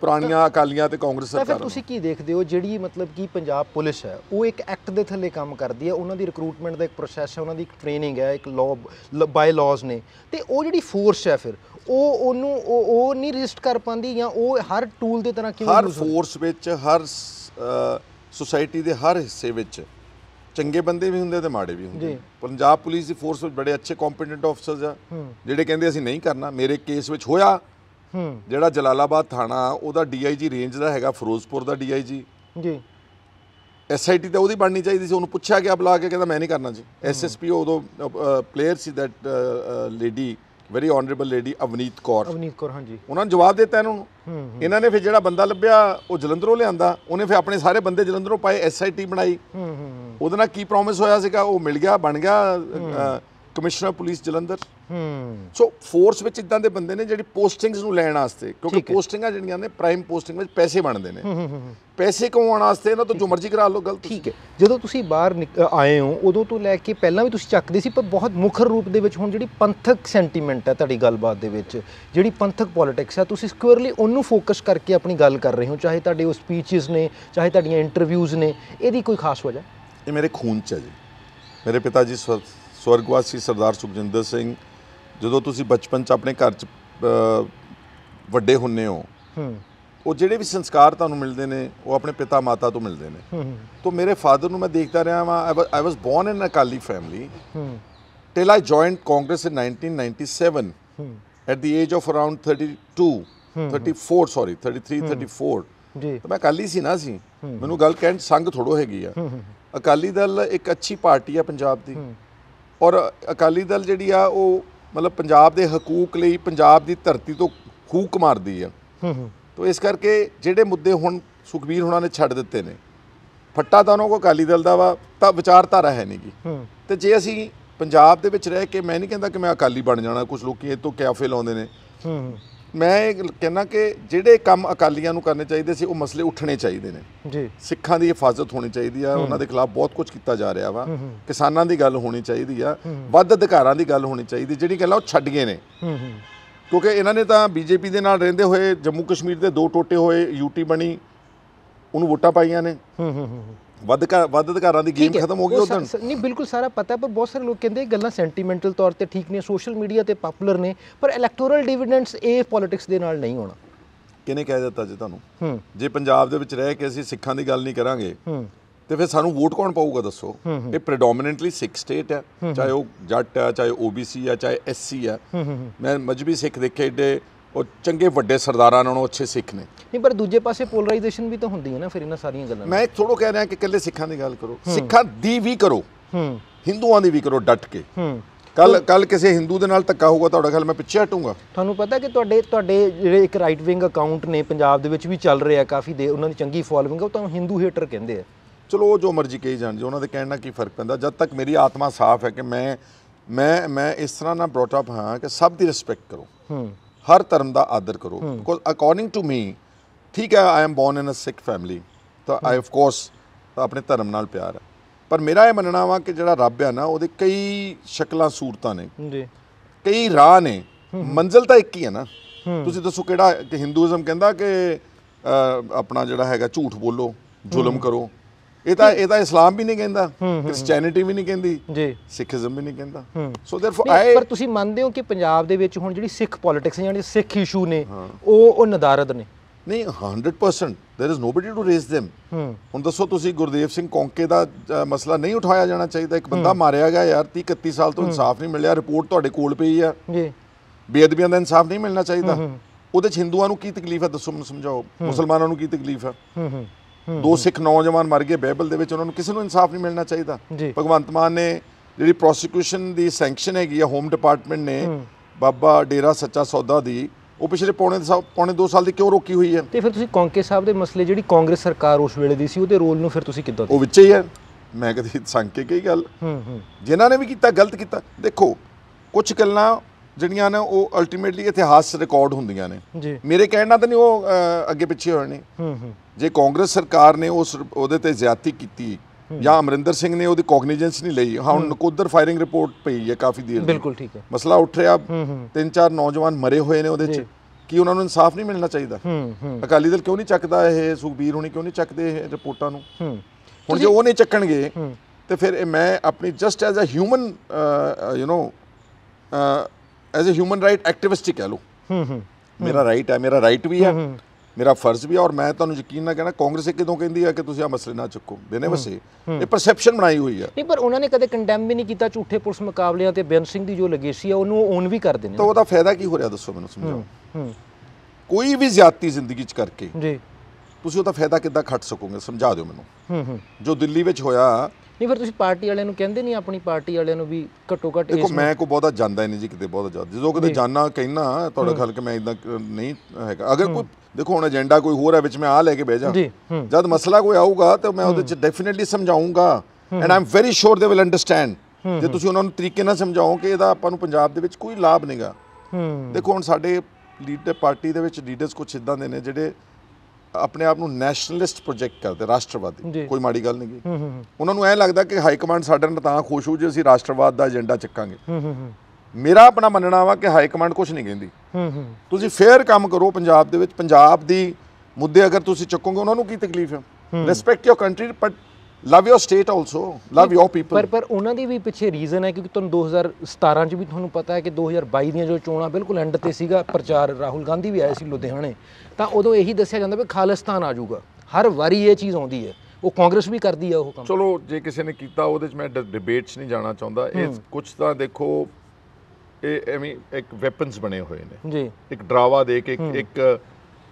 ਪੁਰਾਣੀਆਂ ਅਕਾਲੀਆਂ ਤੇ ਕਾਂਗਰਸ ਸਰਕਾਰ ਫਿਰ ਤੁਸੀਂ ਕੀ ਦੇਖਦੇ ਹੋ ਜਿਹੜੀ ਮਤਲਬ ਕੀ ਪੰਜਾਬ ਪੁਲਿਸ ਹੈ ਉਹ ਇੱਕ ਐਕਟ ਦੇ ਥੱਲੇ ਕੰਮ ਕਰਦੀ ਹੈ ਉਹਨਾਂ ਦੀ ਰਿਕਰੂਟਮੈਂਟ ਦਾ ਇੱਕ ਪ੍ਰੋਸੈਸ ਹੈ ਉਹਨਾਂ ਦੀ ਇੱਕ ਟ੍ਰੇਨਿੰਗ ਹੈ ਇੱਕ ਲਾਅ ਬਾਈ ਲਾਜ਼ ਨੇ ਤੇ ਉਹ ਜਿਹੜੀ ਫੋਰਸ ਹੈ ਫਿਰ ਉਹ ਉਹਨੂੰ ਉਹ ਨਹੀਂ ਰਿਸਟ ਕਰ ਪਾਉਂਦੀ ਜਾਂ ਉਹ ਹਰ ਟੂਲ ਦੇ ਤਰ੍ਹਾਂ ਕਿਉਂ ਹਰ ਫੋਰਸ ਵਿੱਚ ਹਰ ਸੋਸਾਇਟੀ ਦੇ ਹਰ ਹਿੱਸੇ ਵਿੱਚ ਚੰਗੇ ਬੰਦੇ ਵੀ ਹੁੰਦੇ ਤੇ ਮਾੜੇ ਵੀ ਹੁੰਦੇ ਪੰਜਾਬ ਪੁਲਿਸ ਦੀ ਫੋਰਸ ਵਿੱਚ ਬੜੇ ਅੱਛੇ ਕੰਪੀਟੈਂਟ ਆਫਸਰਸ ਆ ਜਿਹੜੇ ਕਹਿੰਦੇ ਅਸੀਂ ਨਹੀਂ ਕਰਨਾ ਮੇਰੇ ਕੇਸ ਵਿੱਚ ਹੋਇਆ ਜਿਹੜਾ ਜਲਾਲਾਬਾਦ ਥਾਣਾ ਉਹਦਾ ਡੀਆਈਜੀ ਰੇਂਜ ਦਾ ਹੈਗਾ ਫਿਰੋਜ਼ਪੁਰ ਦਾ ਡੀਆਈਜੀ ਜੀ ਐਸਆਈਟੀ ਤਾਂ ਉਹਦੀ ਬਣਨੀ ਚਾਹੀਦੀ ਸੀ ਉਹਨੂੰ ਪੁੱਛਿਆ ਗਿਆ ਬੁਲਾ ਕੇ ਕਹਿੰਦਾ ਮੈਂ ਨਹੀਂ ਕਰਨਾ ਜੀ ਐਸਐਸਪੀ ਉਹਦੋਂ ਪਲੇਅਰ ਸੀ that lady very honourable lady Avneet Kaur Avneet Kaur ਹਾਂਜੀ ਉਹਨਾਂ ਨੇ ਜਵਾਬ ਦਿੱਤਾ ਇਹਨਾਂ ਨੂੰ ਇਹਨਾਂ ਨੇ ਫਿਰ ਜਿਹੜਾ ਬੰਦਾ ਲੱਭਿਆ ਉਹ ਜਲੰਧਰੋਂ ਲਿਆਂਦਾ ਉਹਨੇ ਫਿਰ ਆਪਣੇ ਸਾਰੇ ਬੰਦੇ ਜਲੰਧਰੋਂ ਪਾਏ ਐਸਆਈਟੀ ਬਣਾਈ ਹੂੰ ਹੂੰ ਉਹਦੇ ਨਾਲ ਕੀ ਪ੍ਰੋਮਿਸ ਹੋਇਆ ਸੀਗਾ ਉਹ ਮਿਲ ਗਿਆ ਬਣ ਗਿਆ ਕਮਿਸ਼ਨਰ ਪੁਲਿਸ ਜਲੰਧਰ ਹੂੰ ਸੋ ਫੋਰਸ ਵਿੱਚ ਇਦਾਂ ਦੇ ਬੰਦੇ ਨੇ ਜਿਹੜੀ ਪੋਸਟਿੰਗਸ ਨੂੰ ਲੈਣ ਵਾਸਤੇ ਕਿਉਂਕਿ ਪੋਸਟਿੰਗਾਂ ਜਿਹੜੀਆਂ ਨੇ ਪ੍ਰਾਈਮ ਪੋਸਟਿੰਗ ਵਿੱਚ ਪੈਸੇ ਬਣਦੇ ਨੇ ਪੈਸੇ ਕਮਾਉਣ ਵਾਸਤੇ ਇਹਨਾਂ ਤੋਂ ਜੋ ਮਰਜ਼ੀ ਕਰਾ ਲਓ ਗਲਤ ਠੀਕ ਹੈ ਜਦੋਂ ਤੁਸੀਂ ਬਾਹਰ ਆਏ ਹੋ ਉਦੋਂ ਤੋਂ ਲੈ ਕੇ ਪਹਿਲਾਂ ਵੀ ਤੁਸੀਂ ਚੱਕਦੇ ਸੀ ਪਰ ਬਹੁਤ ਮੁਖਰ ਰੂਪ ਦੇ ਵਿੱਚ ਹੁਣ ਜਿਹੜੀ ਪੰਥਕ ਸੈਂਟੀਮੈਂਟ ਹੈ ਤੁਹਾਡੀ ਗੱਲਬਾਤ ਦੇ ਵਿੱਚ ਜਿਹੜੀ ਪੰਥਕ ਪੋਲਿਟਿਕਸ ਹੈ ਤੁਸੀਂ ਸਕੁਅਰਲੀ ਉਹਨੂੰ ਫੋਕਸ ਕਰਕੇ ਆਪਣੀ ਗੱਲ ਕਰ ਰਹੇ ਹੋ ਚਾਹੇ ਤੁਹਾਡੇ ਉਹ ਸਪੀਚਸ ਨੇ ਚਾਹੇ ਤੁਹਾਡੀਆਂ ਇੰਟਰਵਿਊਜ਼ ਨੇ ਇਹਦੀ ਕੋਈ ਖਾਸ ਵਜ੍ਹਾ ਇਹ ਮੇਰੇ ਖੂਨ ਚ ਹੈ ਜੀ ਮੇਰੇ ਪਿਤਾ ਜੀ ਸਵਰ ਸਵਰਗਵਾਸੀ ਸਰਦਾਰ ਸੁਖਜਿੰਦਰ ਸਿੰਘ ਜਦੋਂ ਤੁਸੀਂ ਬਚਪਨ 'ਚ ਆਪਣੇ ਘਰ 'ਚ ਵੱਡੇ ਹੁੰਨੇ ਹੋ ਉਹ ਜਿਹੜੇ ਵੀ ਸੰਸਕਾਰ ਤੁਹਾਨੂੰ ਮਿਲਦੇ ਨੇ ਉਹ ਆਪਣੇ ਪਿਤਾ ਮਾਤਾ ਤੋਂ ਮਿਲਦੇ ਨੇ ਤੋਂ ਮੇਰੇ ਫਾਦਰ ਨੂੰ ਮੈਂ ਦੇਖਦਾ ਰਿਹਾ ਵਾਂ I was born in Akali family till I joined Congress in 1997 at the age of around 32 34 sorry 33 34 ਜੀ ਮੈਂ ਅਕਾਲੀ ਸੀ ਨਾ ਸੀ ਮੈਨੂੰ ਗੱਲ ਕਹਿਣ ਸੰਗ ਥੋੜੋ ਹੈਗੀ ਆ ਅਕਾਲੀ ਦਲ ਇੱਕ ਅੱਛੀ ਪਾਰਟੀ ਆ ਪੰਜਾਬ ਦੀ ਔਰ ਅਕਾਲੀ ਦਲ ਜਿਹੜੀ ਆ ਉਹ ਮਤਲਬ ਪੰਜਾਬ ਦੇ ਹਕੂਕ ਲਈ ਪੰਜਾਬ ਦੀ ਧਰਤੀ ਤੋਂ ਖੂਕ ਮਾਰਦੀ ਆ ਤੋਂ ਇਸ ਕਰਕੇ ਜਿਹੜੇ ਮੁੱਦੇ ਹੁਣ ਸੁਖਬੀਰ ਹੁਣਾਂ ਨੇ ਛੱਡ ਦਿੱਤੇ ਨੇ ਫੱਟਾ ਤਾਂ ਉਹਨਾਂ ਕੋ ਅਕਾਲੀ ਦਲ ਦਾ ਵਾ ਤਾਂ ਵਿਚਾਰਧਾਰਾ ਹੈ ਨਹੀਂਗੀ ਤੇ ਜੇ ਅਸੀਂ ਪੰਜਾਬ ਦੇ ਵਿੱਚ ਰਹਿ ਕੇ ਮੈਂ ਨਹੀਂ ਕਹਿੰਦਾ ਕਿ ਮੈਂ ਅਕਾਲੀ ਬਣ ਜਾਣਾ ਕੁਝ ਲੋਕੀ ਇਹ ਤੋਂ ਕਿਆਫੇ ਲਾਉਂਦੇ ਨੇ ਮੈਂ ਇਹ ਕਹਿਣਾ ਕਿ ਜਿਹੜੇ ਕੰਮ ਅਕਾਲੀਆਂ ਨੂੰ ਕਰਨੇ ਚਾਹੀਦੇ ਸੀ ਉਹ ਮਸਲੇ ਉੱਠਣੇ ਚਾਹੀਦੇ ਨੇ ਜੀ ਸਿੱਖਾਂ ਦੀ ਹਿਫਾਜ਼ਤ ਹੋਣੀ ਚਾਹੀਦੀ ਆ ਉਹਨਾਂ ਦੇ ਖਿਲਾਫ ਬਹੁਤ ਕੁਝ ਕੀਤਾ ਜਾ ਰਿਹਾ ਵਾ ਕਿਸਾਨਾਂ ਦੀ ਗੱਲ ਹੋਣੀ ਚਾਹੀਦੀ ਆ ਵੱਧ ਅਧਿਕਾਰਾਂ ਦੀ ਗੱਲ ਹੋਣੀ ਚਾਹੀਦੀ ਜਿਹੜੀ ਗੱਲਾਂ ਉਹ ਛੱਡ ਗਏ ਨੇ ਕਿਉਂਕਿ ਇਹਨਾਂ ਨੇ ਤਾਂ ਬੀਜੇਪੀ ਦੇ ਨਾਲ ਰਹਿੰਦੇ ਹੋਏ ਜੰਮੂ ਕਸ਼ਮੀਰ ਦੇ ਦੋ ਟੋਟੇ ਹੋਏ ਯੂਟੀ ਬਣੀ ਉਹਨੂੰ ਵੋਟਾਂ ਪਾਈਆਂ ਨੇ ਵੱਧ ਵੱਧ ਘਰਾਂ ਦੀ ਗੇਮ ਖਤਮ ਹੋ ਗਈ ਉਦੋਂ ਨਹੀਂ ਬਿਲਕੁਲ ਸਾਰਾ ਪਤਾ ਪਰ ਬਹੁਤ ਸਾਰੇ ਲੋਕ ਕਹਿੰਦੇ ਗੱਲਾਂ ਸੈਂਟੀਮੈਂਟਲ ਤੌਰ ਤੇ ਠੀਕ ਨੇ ਸੋਸ਼ਲ ਮੀਡੀਆ ਤੇ ਪਪੂਲਰ ਨੇ ਪਰ ਇਲੈਕਟੋਰਲ ਡਿਵੀਡੈਂਡਸ ਇਹ ਪੋਲਿਟਿਕਸ ਦੇ ਨਾਲ ਨਹੀਂ ਹੋਣਾ ਕਿਨੇ ਕਹਿ ਦਿੱਤਾ ਜੀ ਤੁਹਾਨੂੰ ਜੇ ਪੰਜਾਬ ਦੇ ਵਿੱਚ ਰਹਿ ਕੇ ਅਸੀਂ ਸਿੱਖਾਂ ਦੀ ਗੱਲ ਨਹੀਂ ਕਰਾਂਗੇ ਤੇ ਫਿਰ ਸਾਨੂੰ ਵੋਟ ਕੌਣ ਪਾਊਗਾ ਦੱਸੋ ਇਹ ਪ੍ਰੀਡੋਮੀਨੈਂਟਲੀ ਸਿੱਖ ਸਟੇਟ ਹੈ ਚਾਹੇ ਉਹ ਜੱਟ ਹੈ ਚਾਹੇ ਓਬੀਸੀ ਹੈ ਚਾਹੇ ਐਸਸੀ ਹੈ ਮੈਂ ਮਜਬੀ ਸਿੱਖ ਦੇਖੇ ਏਡੇ ਉਹ ਚੰਗੇ ਵੱਡੇ ਸਰਦਾਰਾਂ ਨਾਲੋਂ ਅੱਛੇ ਸਿੱਖ ਨੇ ਨਹੀਂ ਪਰ ਦੂਜੇ ਪਾਸੇ ਪੋਲਰਾਈਜੇਸ਼ਨ ਵੀ ਤਾਂ ਹੁੰਦੀ ਹੈ ਨਾ ਫਿਰ ਇਹਨਾਂ ਸਾਰੀਆਂ ਗੱਲਾਂ ਮੈਂ ਥੋੜੋ ਕਹਿ ਰਿਹਾ ਕਿ ਇਕੱਲੇ ਸਿੱਖਾਂ ਦੀ ਗੱਲ ਕਰੋ ਸਿੱਖਾਂ ਦੀ ਵੀ ਕਰੋ ਹੂੰ ਹਿੰਦੂਆਂ ਦੀ ਵੀ ਕਰੋ ਡਟ ਕੇ ਹੂੰ ਕੱਲ ਕੱਲ ਕਿਸੇ ਹਿੰਦੂ ਦੇ ਨਾਲ ਧੱਕਾ ਹੋਊਗਾ ਤੁਹਾਡਾ ਖਿਆਲ ਮੈਂ ਪਿੱਛੇ ਹਟੂੰਗਾ ਤੁਹਾਨੂੰ ਪਤਾ ਕਿ ਤੁਹਾਡੇ ਤੁਹਾਡੇ ਜਿਹੜੇ ਇੱਕ ਰਾਈਟ ਵਿੰਗ ਅਕਾਊਂਟ ਨੇ ਪੰਜਾਬ ਦੇ ਵਿੱਚ ਵੀ ਚੱਲ ਰਿਹਾ ਕਾਫੀ ਦੇ ਉਹਨਾਂ ਦੀ ਚੰਗੀ ਫੋਲੋਇੰਗ ਹੈ ਉਹ ਤਾਂ ਹਿੰਦੂ ਹੇਟਰ ਕਹਿੰਦੇ ਆ ਚਲੋ ਜੋ ਮਰਜ਼ੀ ਕਹੀ ਜਾਣ ਜੀ ਉਹਨਾਂ ਦੇ ਕਹਿਣ ਨਾਲ ਕੀ ਫਰਕ ਪੈਂਦਾ ਜਦ ਤੱਕ ਮੇਰੀ ਆਤਮਾ ਸਾਫ਼ ਹੈ ਕਿ ਮੈਂ ਮੈਂ ਮੈਂ ਇਸ ਤਰ੍ਹਾਂ ਨਾਲ ਬ੍ਰੋਟ ਅਪ ਹਾਂ ਕਿ ਸਭ ਦੀ ਰਿਸਪੈਕਟ ਕਰੋ ਹੂੰ ਹਰ ਧਰਮ ਦਾ ਆਦਰ ਕਰੋ ਬਿਕੋਜ਼ ਅਕੋਰਡਿੰਗ ਟੂ ਮੀ ਠੀਕ ਹੈ I am born in a Sikh family ਤਾਂ ਆਈ ਆਫ ਕੋਰਸ ਆਪਣੇ ਧਰਮ ਨਾਲ ਪਿਆਰ ਹੈ ਪਰ ਮੇਰਾ ਇਹ ਮੰਨਣਾ ਵਾ ਕਿ ਜਿਹੜਾ ਰੱਬ ਹੈ ਨਾ ਉਹਦੇ ਕਈ ਸ਼ਕਲਾਂ ਸੂਰਤਾਂ ਨੇ ਜੀ ਕਈ ਰਾਹ ਨੇ ਮੰਜ਼ਿਲ ਤਾਂ ਇੱਕ ਹੀ ਹੈ ਨਾ ਤੁਸੀਂ ਦੱਸੋ ਕਿਹੜਾ ਕਿ ਹਿੰਦੂਇਜ਼ਮ ਕਹਿੰਦਾ ਕਿ ਆਪਣਾ ਜਿਹੜਾ ਹੈਗਾ ਝੂਠ ਬੋਲੋ ਜ਼ੁਲਮ ਕਰੋ ਇਹ ਤਾਂ ਇਹ ਤਾਂ ਇਸਲਾਮ ਵੀ ਨਹੀਂ ਕਹਿੰਦਾ ਕ੍ਰਿਸਚੀਅਨਿਟੀ ਵੀ ਨਹੀਂ ਕਹਿੰਦੀ ਜੀ ਸਿੱਖਿਜ਼ਮ ਵੀ ਨਹੀਂ ਕਹਿੰਦਾ ਸੋ ਦੇਰਫੋਰ ਆਈ ਪਰ ਤੁਸੀਂ ਮੰਨਦੇ ਹੋ ਕਿ ਪੰਜਾਬ ਦੇ ਵਿੱਚ ਹੁਣ ਜਿਹੜੀ ਸਿੱਖ ਪੋਲਿਟਿਕਸ ਹੈ ਜਾਨੀ ਸਿੱਖ ਇਸ਼ੂ ਨੇ ਉਹ ਉਹ ਨਦਾਰਦ ਨੇ ਨਹੀਂ 100% there is nobody to raise them ਹੁਣ ਦੱਸੋ ਤੁਸੀਂ ਗੁਰਦੇਵ ਸਿੰਘ ਕੌਂਕੇ ਦਾ ਮਸਲਾ ਨਹੀਂ ਉਠਾਇਆ ਜਾਣਾ ਚਾਹੀਦਾ ਇੱਕ ਬੰਦਾ ਮਾਰਿਆ ਗਿਆ ਯਾਰ 30 31 ਸਾਲ ਤੋਂ ਇਨਸਾਫ ਨਹੀਂ ਮਿਲਿਆ ਰਿਪੋਰਟ ਤੁਹਾਡੇ ਕੋਲ ਪਈ ਆ ਜੀ ਬੇਅਦਬੀਆਂ ਦਾ ਇਨਸਾਫ ਨਹੀਂ ਮਿਲਣਾ ਚਾਹੀਦਾ ਉਹਦੇ ਚ ਹਿੰਦੂਆਂ ਨੂੰ ਕੀ ਤਕਲੀਫ ਹੈ ਦੱਸੋ ਮੈਨੂੰ ਸਮਝਾਓ ਮੁਸਲਮਾਨਾਂ ਨੂੰ ਕੀ ਤਕਲੀਫ ਹੈ ਦੋ ਸਿੱਖ ਨੌਜਵਾਨ ਮਰ ਗਏ ਬਹਿਬਲ ਦੇ ਵਿੱਚ ਉਹਨਾਂ ਨੂੰ ਕਿਸੇ ਨੂੰ ਇਨਸਾਫ ਨਹੀਂ ਮਿਲਣਾ ਚਾਹੀਦਾ ਭਗਵੰਤ ਮਾਨ ਨੇ ਜਿਹੜੀ ਪ੍ਰੋਸੀਕਿਊਸ਼ਨ ਦੀ ਸੈਂਕਸ਼ਨ ਹੈਗੀ ਆ ਹੋਮ ਡਿਪਾਰਟਮੈਂਟ ਨੇ ਬਾਬਾ ਡੇਰਾ ਸੱਚਾ ਸੌਦਾ ਦੀ ਉਹ ਪਿਛਲੇ ਪੌਣੇ ਪੌਣੇ 2 ਸਾਲ ਦੀ ਕਿਉਂ ਰੋਕੀ ਹੋਈ ਹੈ ਤੇ ਫਿਰ ਤੁਸੀਂ ਕੌਂਕੇ ਸਾਹਿਬ ਦੇ ਮਸਲੇ ਜਿਹੜੀ ਕਾਂਗਰਸ ਸਰਕਾਰ ਉਸ ਵੇਲੇ ਦੀ ਸੀ ਉਹਦੇ ਰੋਲ ਨੂੰ ਫਿਰ ਤੁਸੀਂ ਕਿੱਦਾਂ ਉਹ ਵਿੱਚ ਹੀ ਹੈ ਮੈਂ ਕਦੀ ਸੰਕੇ ਕੀ ਗੱਲ ਹੂੰ ਹੂੰ ਜਿਨ੍ਹਾਂ ਨੇ ਵੀ ਕੀਤਾ ਗਲਤ ਕੀਤਾ ਦੇਖੋ ਕੁਝ ਗੱਲਾਂ ਜਿਹੜੀਆਂ ਨੇ ਉਹ ਅਲਟੀਮੇਟਲੀ ਇਤਿਹਾਸ ਰਿਕਾਰਡ ਹੁੰਦੀਆਂ ਨੇ ਮੇਰੇ ਕਹਿਣ ਨਾਲ ਤਾਂ ਨਹੀਂ ਉਹ ਅੱਗੇ ਪਿੱਛੇ ਹੂੰ ਨੇ ਜੇ ਕਾਂਗਰਸ ਸਰਕਾਰ ਨੇ ਉਸ ਉਹਦੇ ਤੇ ਜ਼ਿਆਦਤੀ ਕੀਤੀ ਜਾਂ ਅਮਰਿੰਦਰ ਸਿੰਘ ਨੇ ਉਹਦੀ ਕੌਗਨੀਜੈਂਸ ਨਹੀਂ ਲਈ ਹਾਂ ਨਕੋਦਰ ਫਾਇਰਿੰਗ ਰਿਪੋਰਟ ਪਈ ਹੈ ਕਾਫੀ ਦੇਰ ਬਿਲਕੁਲ ਠੀਕ ਹੈ ਮਸਲਾ ਉੱਠ ਰਿਹਾ ਤਿੰਨ ਚਾਰ ਨੌਜਵਾਨ ਮਰੇ ਹੋਏ ਨੇ ਉਹਦੇ ਚ ਕੀ ਉਹਨਾਂ ਨੂੰ ਇਨਸਾਫ ਨਹੀਂ ਮਿਲਣਾ ਚਾਹੀਦਾ ਹੂੰ ਹੂੰ ਅਕਾਲੀ ਦਲ ਕਿਉਂ ਨਹੀਂ ਚੱਕਦਾ ਇਹ ਸੁਖਬੀਰ ਹੁਣੀ ਕਿਉਂ ਨਹੀਂ ਚੱਕਦੇ ਇਹ ਰਿਪੋਰਟਾਂ ਨੂੰ ਹੂੰ ਹੁਣ ਜੇ ਉਹ ਨਹੀਂ ਚੱਕਣਗੇ ਤੇ ਫਿਰ ਮੈਂ ਆਪਣੀ just as a human you know as a human right activist ਹੀ ਕਹਿ ਲਓ ਹੂੰ ਹੂੰ ਮੇਰਾ ਰਾਈਟ ਹੈ ਮੇਰਾ ਰਾਈਟ ਵੀ ਹੈ ਮੇਰਾ ਫਰਜ਼ ਵੀ ਹੈ ਔਰ ਮੈਂ ਤੁਹਾਨੂੰ ਯਕੀਨ ਨਾਲ ਕਹਿੰਦਾ ਕਾਂਗਰਸ ਇਹ ਕਿਦੋਂ ਕਹਿੰਦੀ ਹੈ ਕਿ ਤੁਸੀਂ ਆ ਮਸਲੇ ਨਾ ਚੁੱਕੋ ਬਿਨੇ ਵਸੇ ਇਹ ਪਰਸੈਪਸ਼ਨ ਬਣਾਈ ਹੋਈ ਹੈ ਨਹੀਂ ਪਰ ਉਹਨਾਂ ਨੇ ਕਦੇ ਕੰਡੈਮ ਵੀ ਨਹੀਂ ਕੀਤਾ ਝੂਠੇ ਪੁਲਿਸ ਮੁਕਾਬਲਿਆਂ ਤੇ ਬੈਨ ਸਿੰਘ ਦੀ ਜੋ ਲਗੇਸੀ ਹੈ ਉਹਨੂੰ ਓਨ ਵੀ ਕਰ ਦਿੰਦੇ ਨੇ ਤਾਂ ਉਹਦਾ ਫਾਇਦਾ ਕੀ ਹੋ ਰਿਹਾ ਦੱਸੋ ਮੈਨੂੰ ਸਮਝਾਓ ਹੂੰ ਕੋਈ ਵੀ ਜ਼ਿਆਦਤੀ ਜ਼ਿੰਦਗੀ 'ਚ ਕਰਕੇ ਜੀ ਤੁਸੀਂ ਉਹਦਾ ਫਾਇਦਾ ਕਿੱਦਾਂ ਖੱਟ ਸਕੋਗੇ ਸਮਝਾ ਦਿਓ ਮੈਨੂੰ ਹੂੰ ਹੂੰ ਜੋ ਦਿੱਲੀ ਵਿੱਚ ਹੋਇਆ ਨਹੀਂ ਫਿਰ ਤੁਸੀਂ ਪਾਰਟੀ ਵਾਲਿਆਂ ਨੂੰ ਕਹਿੰਦੇ ਨਹੀਂ ਆਪਣੀ ਪਾਰਟੀ ਵਾਲਿਆਂ ਨੂੰ ਵੀ ਘੱਟੋ ਘੱਟ ਦੇਖੋ ਮੈਂ ਕੋ ਬਹੁਤਾ ਜਾਂਦਾ ਨਹੀਂ ਜੀ ਕਿਤੇ ਬਹੁਤ ਜ਼ਿਆਦਾ ਜਦੋਂ ਕਿਤੇ ਜਾਣਾ ਕਹਿਣਾ ਤੁਹਾਡਾ ਖਲਕ ਮੈਂ ਇਦਾਂ ਨਹੀਂ ਹੈਗਾ ਅਗਰ ਕੋਈ ਦੇਖੋ ਹੁਣ ਏਜੰਡਾ ਕੋਈ ਹੋਰ ਹੈ ਵਿੱਚ ਮੈਂ ਆ ਲੈ ਕੇ ਬਹਿ ਜਾ ਜਦ ਮਸਲਾ ਕੋਈ ਆਊਗਾ ਤਾਂ ਮੈਂ ਉਹਦੇ ਚ ਡੈਫੀਨਿਟਲੀ ਸਮਝਾਉਂਗਾ and I'm very sure they will understand ਜੇ ਤੁਸੀਂ ਉਹਨਾਂ ਨੂੰ ਤਰੀਕੇ ਨਾਲ ਸਮਝਾਓ ਕਿ ਇਹਦਾ ਆਪਾਂ ਨੂੰ ਪੰਜਾਬ ਦੇ ਵਿੱਚ ਕੋਈ ਲਾਭ ਨਹੀਂਗਾ ਦੇਖੋ ਹੁਣ ਸਾਡੇ ਲੀਡਰ ਪਾਰਟੀ ਦੇ ਵਿੱਚ ਲੀਡਰਸ ਕੁਝ ਇਦਾਂ ਦੇ ਨੇ ਜਿਹੜੇ ਆਪਣੇ ਆਪ ਨੂੰ ਨੈਸ਼ਨਲਿਸਟ ਪ੍ਰੋਜੈਕਟ ਕਰਦੇ ਰਾਸ਼ਟਰਵਾਦੀ ਕੋਈ ਮਾੜੀ ਗੱਲ ਨਹੀਂ ਗਈ ਉਹਨਾਂ ਨੂੰ ਐ ਲੱਗਦਾ ਕਿ ਹਾਈ ਕਮਾਂਡ ਸਾਡੇ ਨਾਲ ਤਾਂ ਖੁਸ਼ ਹੋ ਜੇ ਅਸੀਂ ਰਾਸ਼ਟਰਵਾਦ ਦਾ ਏਜੰਡਾ ਚੱਕਾਂਗੇ ਮੇਰਾ ਆਪਣਾ ਮੰਨਣਾ ਵਾ ਕਿ ਹਾਈ ਕਮਾਂਡ ਕੁਝ ਨਹੀਂ ਕਹਿੰਦੀ ਤੁਸੀਂ ਫੇਅਰ ਕੰਮ ਕਰੋ ਪੰਜਾਬ ਦੇ ਵਿੱਚ ਪੰਜਾਬ ਦੀ ਮੁੱਦੇ ਅਗਰ ਤੁਸੀਂ ਚੱਕੋਗੇ ਉਹਨਾਂ ਨੂੰ ਕੀ ਤਕਲੀਫ ਹੈ respect your country but love your state also love your people ਪਰ ਪਰ ਉਹਨਾਂ ਦੀ ਵੀ ਪਿੱਛੇ ਰੀਜ਼ਨ ਹੈ ਕਿਉਂਕਿ ਤੁਹਾਨੂੰ 2017 ਚ ਵੀ ਤੁਹਾਨੂੰ ਪਤਾ ਹੈ ਕਿ 2022 ਦੀਆਂ ਜੋ ਚੋਣਾਂ ਬਿਲਕੁਲ ਐਂਡ ਤੇ ਸੀਗਾ ਪ੍ਰਚਾਰ ਰਾਹੁਲ ਗਾਂਧੀ ਵੀ ਆਇਆ ਸੀ ਲੁਧਿਆਣੇ ਤਾਂ ਉਦੋਂ ਇਹੀ ਦੱਸਿਆ ਜਾਂਦਾ ਵੀ ਖਾਲਿਸਤਾਨ ਆ ਜਾਊਗਾ ਹਰ ਵਾਰੀ ਇਹ ਚੀਜ਼ ਆਉਂਦੀ ਹੈ ਉਹ ਕਾਂਗਰਸ ਵੀ ਕਰਦੀ ਆ ਉਹ ਕੰਮ ਚਲੋ ਜੇ ਕਿਸੇ ਨੇ ਕੀਤਾ ਉਹਦੇ ਚ ਮੈਂ ਡਿਬੇਟਸ ਨਹੀਂ ਜਾਣਾ ਚਾਹੁੰਦਾ ਇਹ ਕੁਝ ਤਾਂ ਦੇਖੋ ਇਹ ਐਵੇਂ ਇੱਕ ਵੈਪਨਸ ਬਣੇ ਹੋਏ ਨੇ ਜੀ ਇੱਕ ਡਰਾਵਾ ਦੇ ਕੇ ਇੱਕ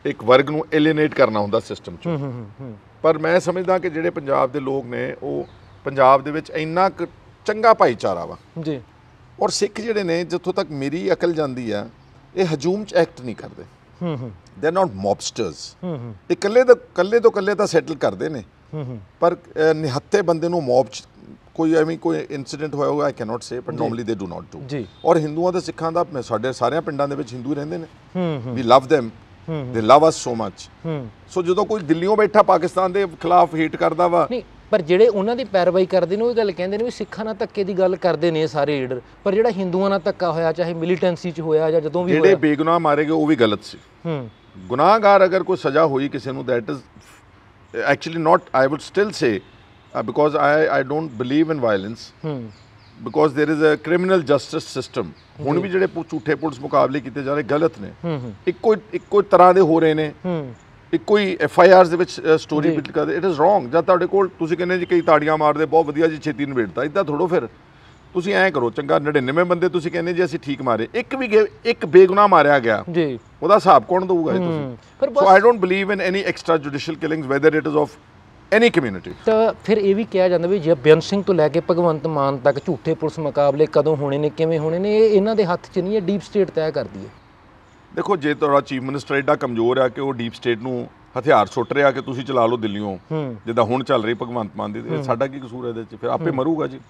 ਇੱਕ ਵਰਗ ਨੂੰ ਐਲੀਨੇਟ ਕਰਨਾ ਹੁੰਦਾ ਸਿਸਟਮ ਚ ਹੂੰ ਹੂੰ ਹੂੰ ਪਰ ਮੈਂ ਸਮਝਦਾ ਕਿ ਜਿਹੜੇ ਪੰਜਾਬ ਦੇ ਲੋਕ ਨੇ ਉਹ ਪੰਜਾਬ ਦੇ ਵਿੱਚ ਇੰਨਾ ਚੰਗਾ ਭਾਈਚਾਰਾ ਵਾ ਜੀ ਔਰ ਸਿੱਖ ਜਿਹੜੇ ਨੇ ਜਿੱਥੋਂ ਤੱਕ ਮੇਰੀ ਅਕਲ ਜਾਂਦੀ ਆ ਇਹ ਹਜੂਮ ਚ ਐਕਟ ਨਹੀਂ ਕਰਦੇ ਹੂੰ ਹੂੰ ਦੇ ਆਰ ਨਾਟ ਮੌਬਸਟਰਸ ਹੂੰ ਹੂੰ ਇਹ ਕੱਲੇ ਦਾ ਕੱਲੇ ਤੋਂ ਕੱਲੇ ਤਾਂ ਸੈਟਲ ਕਰਦੇ ਨੇ ਹੂੰ ਹੂੰ ਪਰ ਨਿਹੱਤੇ ਬੰਦੇ ਨੂੰ ਮੌਬ ਕੋਈ ਐਵੇਂ ਕੋਈ ਇਨਸੀਡੈਂਟ ਹੋਇਆ ਹੋਗਾ I can not say but normally they do not do ਔਰ ਹਿੰਦੂਆਂ ਦਾ ਸਿੱਖਾਂ ਦਾ ਸਾਡੇ ਸਾਰਿਆਂ ਪਿੰਡਾਂ ਦੇ ਵਿੱਚ ਹਿੰਦੂ ਰਹਿੰਦੇ ਨੇ ਹੂੰ ਹੂੰ ਵੀ ਲਵ them ਦੇ ਲਵ ਅਸ ਸੋ ਮੱਚ ਸੋ ਜਦੋਂ ਕੋਈ ਦਿੱਲੀੋਂ ਬੈਠਾ ਪਾਕਿਸਤਾਨ ਦੇ ਖਿਲਾਫ ਹੇਟ ਕਰਦਾ ਵਾ ਨਹੀਂ ਪਰ ਜਿਹੜੇ ਉਹਨਾਂ ਦੀ ਪੈਰਵਾਈ ਕਰਦੇ ਨੇ ਉਹ ਗੱਲ ਕਹਿੰਦੇ ਨੇ ਵੀ ਸਿੱਖਾਂ ਨਾਲ ਧੱਕੇ ਦੀ ਗੱਲ ਕਰਦੇ ਨੇ ਸਾਰੇ ਲੀਡਰ ਪਰ ਜਿਹੜਾ ਹਿੰਦੂਆਂ ਨਾਲ ਧੱਕਾ ਹੋਇਆ ਚਾਹੇ ਮਿਲੀਟੈਂਸੀ 'ਚ ਹੋਇਆ ਜਾਂ ਜਦੋਂ ਵੀ ਹੋਇਆ ਜਿਹੜੇ ਬੇਗੁਨਾਹ ਮਾਰੇ ਗਏ ਉਹ ਵੀ ਗਲਤ ਸੀ ਹੂੰ ਗੁਨਾਹਗਾਰ ਅਗਰ ਕੋਈ ਸਜ਼ਾ ਹੋਈ ਕਿਸੇ ਨੂੰ that is actually not I would still say because I I don't believe in violence hmm because there is a criminal justice system ਹੁਣ ਵੀ ਜਿਹੜੇ ਝੂਠੇ ਪੁਲਿਸ ਮੁਕਾਬਲੇ ਕੀਤੇ ਜਾ ਰਹੇ ਗਲਤ ਨੇ ਇੱਕੋ ਇੱਕੋ ਤਰ੍ਹਾਂ ਦੇ ਹੋ ਰਹੇ ਨੇ ਇੱਕੋ ਹੀ ਐਫ ਆਈ ਆਰਸ ਦੇ ਵਿੱਚ ਸਟੋਰੀ ਬਿਲਡ ਕਰਦੇ ਇਟ ਇਜ਼ ਰੋਂਗ ਜਦ ਤੁਹਾਡੇ ਕੋਲ ਤੁਸੀਂ ਕਹਿੰਦੇ ਜੀ ਕਈ ਤਾੜੀਆਂ ਮਾਰਦੇ ਬਹੁਤ ਵਧੀਆ ਜੀ ਛੇਤੀ ਨਿਬੇੜਦਾ ਇਦਾਂ ਥੋੜੋ ਫਿਰ ਤੁਸੀਂ ਐਂ ਕਰੋ ਚੰਗਾ 99 ਬੰਦੇ ਤੁਸੀਂ ਕਹਿੰਦੇ ਜੀ ਅਸੀਂ ਠੀਕ ਮਾਰੇ ਇੱਕ ਵੀ ਇੱਕ ਬੇਗੁਨਾਹ ਮਾਰਿਆ ਗਿਆ ਜੀ ਉਹਦਾ ਹਿਸਾਬ ਕੌਣ ਦਊਗਾ ਤੁਸੀਂ so I don't believe in any extra judicial killings whether it is of any community ਤਾਂ ਫਿਰ ਇਹ ਵੀ ਕਿਹਾ ਜਾਂਦਾ ਵੀ ਜੇ ਬਿਆਨ ਸਿੰਘ ਤੋਂ ਲੈ ਕੇ ਭਗਵੰਤ ਮਾਨ ਤੱਕ ਝੂਠੇ ਪੁਲਿਸ ਮੁਕਾਬਲੇ ਕਦੋਂ ਹੋਣੇ ਨੇ ਕਿਵੇਂ ਹੋਣੇ ਨੇ ਇਹ ਇਹਨਾਂ ਦੇ ਹੱਥ 'ਚ ਨਹੀਂ ਹੈ ਡੀਪ ਸਟੇਟ ਤੈਅ ਕਰਦੀ ਹੈ ਦੇਖੋ ਜੇ ਤੁਹਾਡਾ ਚੀਫ ਮਿਨਿਸਟਰ ਐਡਾ ਕਮਜ਼ੋਰ ਆ ਕਿ ਉਹ ਡੀਪ ਸਟੇਟ ਨੂੰ ਹਥਿਆਰ ਸੁੱਟ ਰਿਹਾ ਕਿ ਤੁਸੀਂ ਚਲਾ ਲਓ ਦਿੱਲੀੋਂ ਜਿੱਦਾਂ ਹੁਣ ਚੱਲ ਰਹੀ ਭਗਵੰਤ ਮਾਨ ਦੀ ਸਾਡਾ ਕੀ ਕਸੂਰ ਹੈ ਇਹਦੇ ਵਿੱਚ ਫਿਰ ਆਪੇ ਮਰੂਗਾ ਜੀ